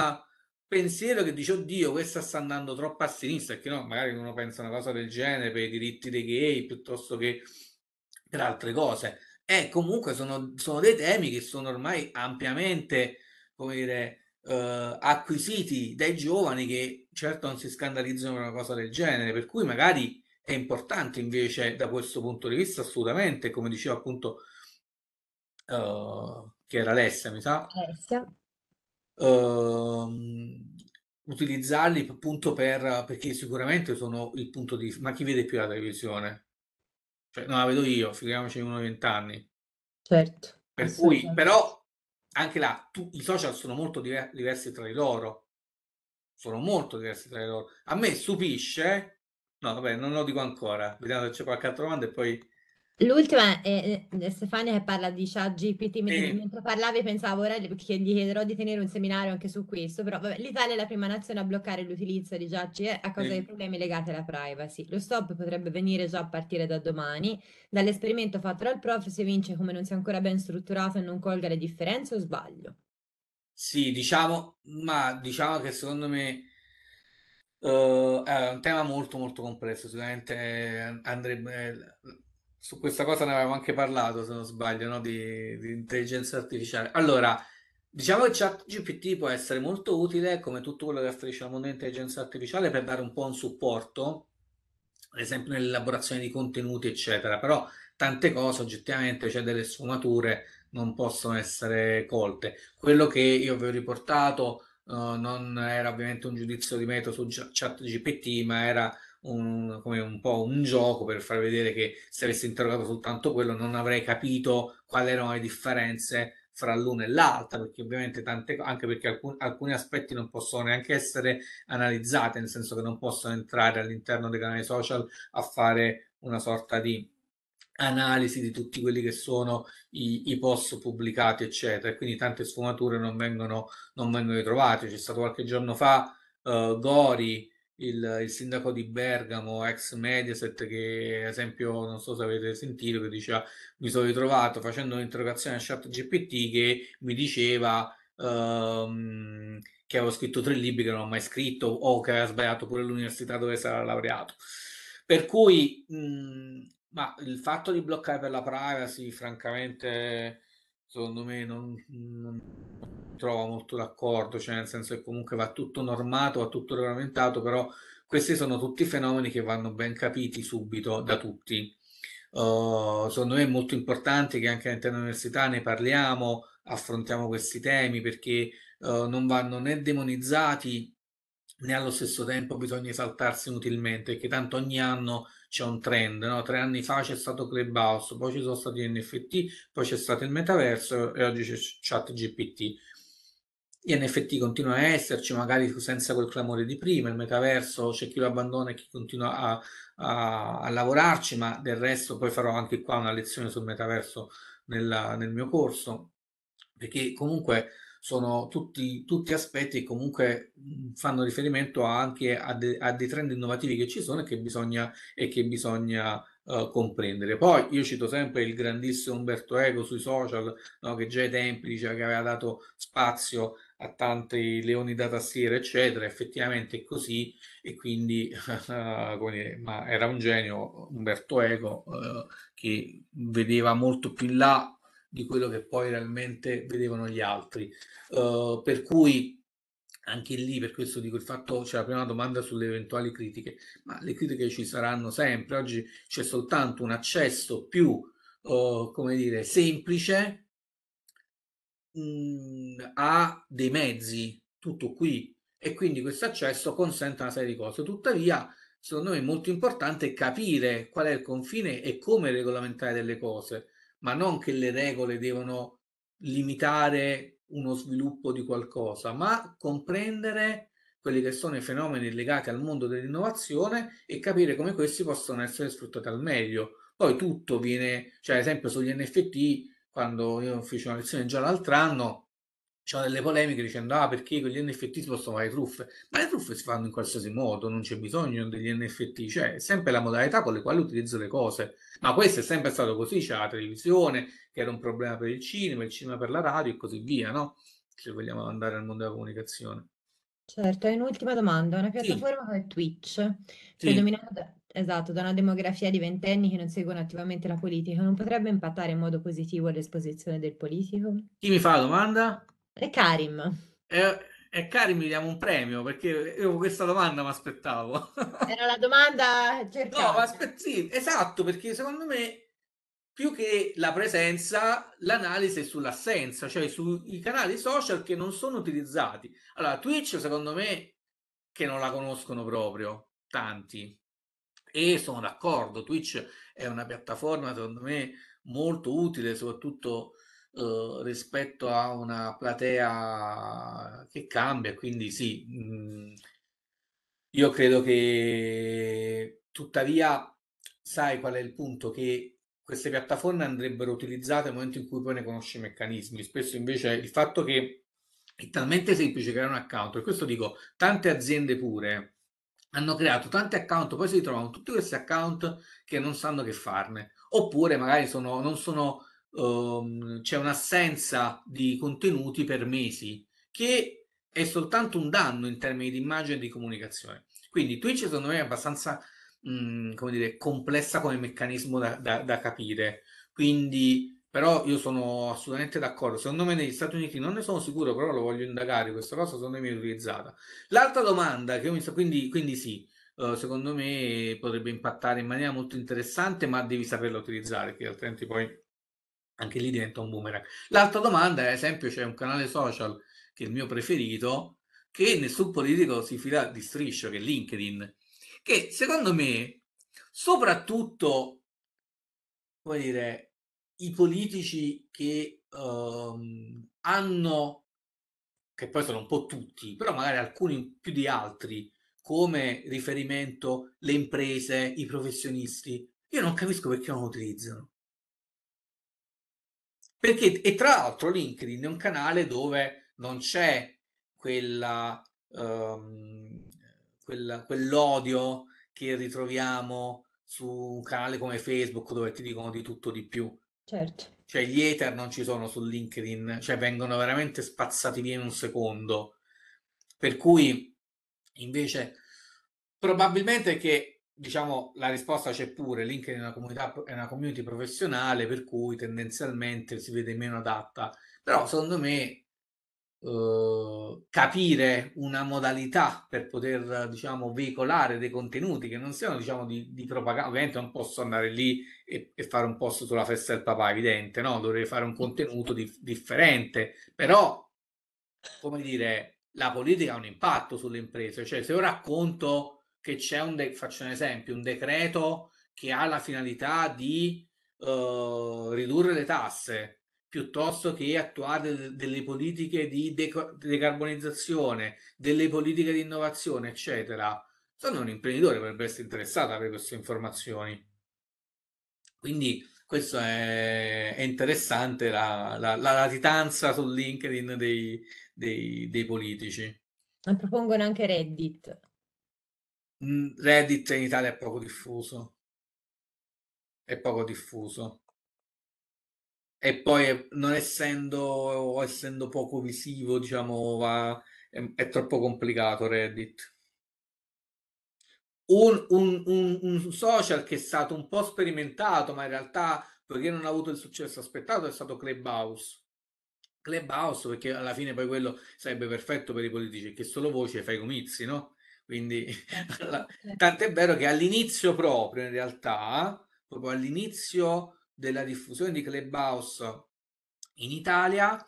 pensiero che dice, oddio, questa sta andando troppo a sinistra, perché no, magari uno pensa una cosa del genere per i diritti dei gay piuttosto che per altre cose. Eh, comunque sono, sono dei temi che sono ormai ampiamente, come dire, Uh, acquisiti dai giovani che certo non si scandalizzano per una cosa del genere, per cui magari è importante invece da questo punto di vista assolutamente, come diceva appunto uh, che era Alessia, mi sa.
Alessia.
Uh, utilizzarli appunto per perché sicuramente sono il punto di ma chi vede più la televisione? Cioè, non la vedo io, figuriamoci uno di vent'anni.
Certo.
Per cui, però, anche là, tu, i social sono molto diver- diversi tra di loro. Sono molto diversi tra di loro. A me stupisce No, vabbè, non lo dico ancora. Vediamo se c'è qualche altra domanda e poi...
L'ultima è eh, Stefania che parla di ChatGPT, sì. mentre parlavi pensavo ora che gli chiederò di tenere un seminario anche su questo, però vabbè, l'Italia è la prima nazione a bloccare l'utilizzo di GPT eh, a causa sì. dei problemi legati alla privacy. Lo stop potrebbe venire già a partire da domani. Dall'esperimento fatto dal prof si vince come non sia ancora ben strutturato e non colga le differenze o sbaglio?
Sì, diciamo, ma diciamo che secondo me Uh, è un tema molto molto complesso, sicuramente eh, andrebbe... Eh, su questa cosa ne avevamo anche parlato, se non sbaglio, no? di, di intelligenza artificiale. Allora, diciamo che chat GPT può essere molto utile, come tutto quello che afferisce al mondo dell'intelligenza artificiale, per dare un po' un supporto, ad esempio nell'elaborazione di contenuti, eccetera. Però tante cose oggettivamente, c'è cioè delle sfumature, non possono essere colte. Quello che io vi ho riportato non era ovviamente un giudizio di metodo su chat GPT, ma era un, come un po' un gioco per far vedere che se avessi interrogato soltanto quello non avrei capito quali erano le differenze fra l'una e l'altra, perché ovviamente tante, anche perché alcun, alcuni aspetti non possono neanche essere analizzati, nel senso che non possono entrare all'interno dei canali social a fare una sorta di analisi di tutti quelli che sono i, i post pubblicati, eccetera. E quindi tante sfumature non vengono, non vengono ritrovate. C'è stato qualche giorno fa uh, Gori, il, il, sindaco di Bergamo, ex Mediaset, che ad esempio, non so se avete sentito, che diceva mi sono ritrovato facendo un'interrogazione a Chat GPT che mi diceva... Um, che avevo scritto tre libri che non ho mai scritto o che aveva sbagliato pure l'università dove sarà laureato. Per cui mh, ma il fatto di bloccare per la privacy, francamente, secondo me non, non trovo molto d'accordo, cioè nel senso che comunque va tutto normato, va tutto regolamentato, però questi sono tutti fenomeni che vanno ben capiti subito da tutti. Uh, secondo me è molto importante che anche all'interno dell'università ne parliamo, affrontiamo questi temi perché uh, non vanno né demonizzati né allo stesso tempo bisogna esaltarsi inutilmente, perché tanto ogni anno c'è un trend, no? tre anni fa c'è stato Clubhouse, poi ci sono stati NFT, poi c'è stato il metaverso e oggi c'è chat GPT. Gli NFT continuano a esserci, magari senza quel clamore di prima, il metaverso c'è chi lo abbandona e chi continua a, a, a lavorarci, ma del resto poi farò anche qua una lezione sul metaverso nella, nel mio corso, perché comunque sono tutti, tutti aspetti che comunque mhmm, fanno riferimento anche a, de, a, dei trend innovativi che ci sono e che bisogna, e che bisogna Uh, comprendere. Poi io cito sempre il grandissimo Umberto Eco sui social, no, che già ai tempi diceva che aveva dato spazio a tanti leoni da tastiera, eccetera. Effettivamente è così, e quindi <laughs> ma era un genio Umberto Eco uh, che vedeva molto più in là di quello che poi realmente vedevano gli altri. Uh, per cui anche lì, per questo dico il fatto, c'è la prima domanda sulle eventuali critiche, ma le critiche ci saranno sempre, oggi c'è soltanto un accesso più, uh, come dire, semplice mh, mhmm, a dei mezzi, tutto qui, e quindi questo accesso consente una serie di cose. Tuttavia, secondo me è molto importante capire qual è il confine e come regolamentare delle cose ma non che le regole devono limitare uno sviluppo di qualcosa, ma comprendere quelli che sono i fenomeni legati al mondo dell'innovazione e capire come questi possono essere sfruttati al meglio. Poi tutto viene, cioè ad esempio sugli NFT, quando io feci una lezione già l'altro anno, c'erano delle polemiche dicendo ah perché con gli NFT si possono fare truffe ma le truffe si fanno in qualsiasi modo non c'è bisogno degli NFT cioè è sempre la modalità con la quale utilizzo le cose ma questo è sempre stato così c'è la televisione che era un problema per il cinema il cinema per la radio e così via no? se vogliamo andare al mondo della comunicazione
certo e un'ultima domanda una piattaforma come Twitch predominata sì. Esatto, da una demografia di ventenni che non seguono attivamente la politica, non potrebbe impattare in modo positivo l'esposizione del politico? Chi mi fa la
domanda?
E Karim?
E, e Karim gli diamo un premio perché io questa domanda mi aspettavo.
Era la domanda cercata. No, ma
sì, esatto, perché secondo me più che la presenza, l'analisi è sull'assenza, cioè sui canali social che non sono utilizzati. Allora, Twitch secondo me che non la conoscono proprio tanti e sono d'accordo, Twitch è una piattaforma secondo me molto utile soprattutto eh, rispetto a una platea che cambia, quindi sì, mh, mm, io credo che tuttavia sai qual è il punto che queste piattaforme andrebbero utilizzate nel momento in cui poi ne conosci i meccanismi, spesso invece il fatto che è talmente semplice creare un account, e questo dico tante aziende pure hanno creato tanti account, poi si ritrovano tutti questi account che non sanno che farne, oppure magari sono, non sono um, c'è un'assenza di contenuti per mesi, che è soltanto un danno in termini di immagine e di comunicazione. Quindi Twitch secondo me è abbastanza mh, mhmm, come dire, complessa come meccanismo da, da, da capire. Quindi però io sono assolutamente d'accordo. Secondo me negli Stati Uniti non ne sono sicuro, però lo voglio indagare. Questa cosa secondo me è utilizzata. L'altra domanda che mi messo, quindi, quindi sì, uh, secondo me potrebbe impattare in maniera molto interessante, ma devi saperla utilizzare, che altrimenti poi anche lì diventa un boomerang. L'altra domanda, ad esempio, c'è un canale social che è il mio preferito, che nessun politico si fila di striscio, che è LinkedIn, che secondo me, soprattutto, come dire, i politici che um, hanno, che poi sono un po' tutti, però magari alcuni più di altri, come riferimento le imprese, i professionisti, io non capisco perché non lo utilizzano. Perché, e tra l'altro LinkedIn è un canale dove non c'è quella, um, quella, quell'odio che ritroviamo su un canale come Facebook dove ti dicono di tutto di più. Certo. Cioè gli ether non ci sono su LinkedIn, cioè vengono veramente spazzati via in un secondo. Per cui invece probabilmente che diciamo la risposta c'è pure, LinkedIn è una, comunità, è una community professionale per cui tendenzialmente si vede meno adatta, però secondo me eh, capire una modalità per poter diciamo veicolare dei contenuti che non siano diciamo di, di propaganda, ovviamente non posso andare lì e, e, fare un post sulla festa del papà, evidente, no? Dovrei fare un contenuto di, differente, però come dire, la politica ha un impatto sulle imprese, cioè se io racconto che c'è un, de- faccio un esempio, un decreto che ha la finalità di uh, ridurre le tasse piuttosto che attuare de- delle politiche di de- decarbonizzazione, delle politiche di innovazione, eccetera. Sono un imprenditore, potrebbe essere interessato a avere queste informazioni. Quindi questo è, è interessante la, la, la, latitanza su LinkedIn dei, dei, dei politici. E
propongono anche Reddit.
Mm, Reddit in Italia è poco diffuso. È poco diffuso. E poi eh, non essendo o essendo poco visivo, diciamo, va, è, è troppo complicato Reddit. Un, un, un, un, social che è stato un po' sperimentato, ma in realtà perché non ha avuto il successo aspettato, è stato Clubhouse. Clubhouse perché alla fine poi quello sarebbe perfetto per i politici, che solo voce fai comizi, no? Quindi, certo, alla... <laughs> Certo. tant'è vero che all'inizio proprio, in realtà, proprio all'inizio della diffusione di Clubhouse in Italia,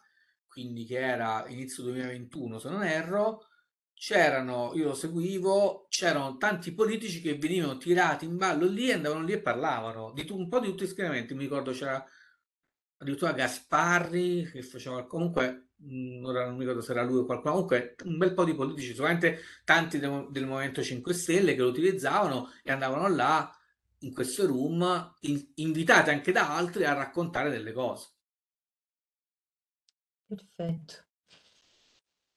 quindi che era inizio 2021 se non erro, c'erano, io lo seguivo, c'erano tanti politici che venivano tirati in ballo lì e andavano lì e parlavano di un po' di tutti gli schieramenti, mi ricordo c'era addirittura Gasparri che faceva comunque Mm, ora non mi ricordo se era lui o qualcuno, comunque un bel po' di politici, sicuramente tanti de- del Movimento 5 Stelle che lo utilizzavano e andavano là in questo room in- invitate anche da altri a raccontare delle cose.
Perfetto.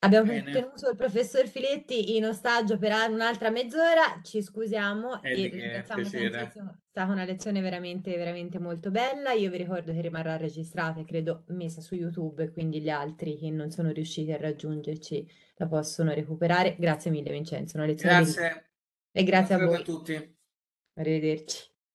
Abbiamo Bene. tenuto il professor Filetti in ostaggio per un'altra mezz'ora, ci scusiamo è eh, e ringraziamo senza... è stata una lezione veramente, veramente molto bella. Io vi ricordo che rimarrà registrata e credo messa su YouTube, quindi gli altri che non sono riusciti a raggiungerci la possono recuperare. Grazie mille Vincenzo, una lezione Grazie. Bellissima. E grazie, grazie a voi. a tutti. Arrivederci.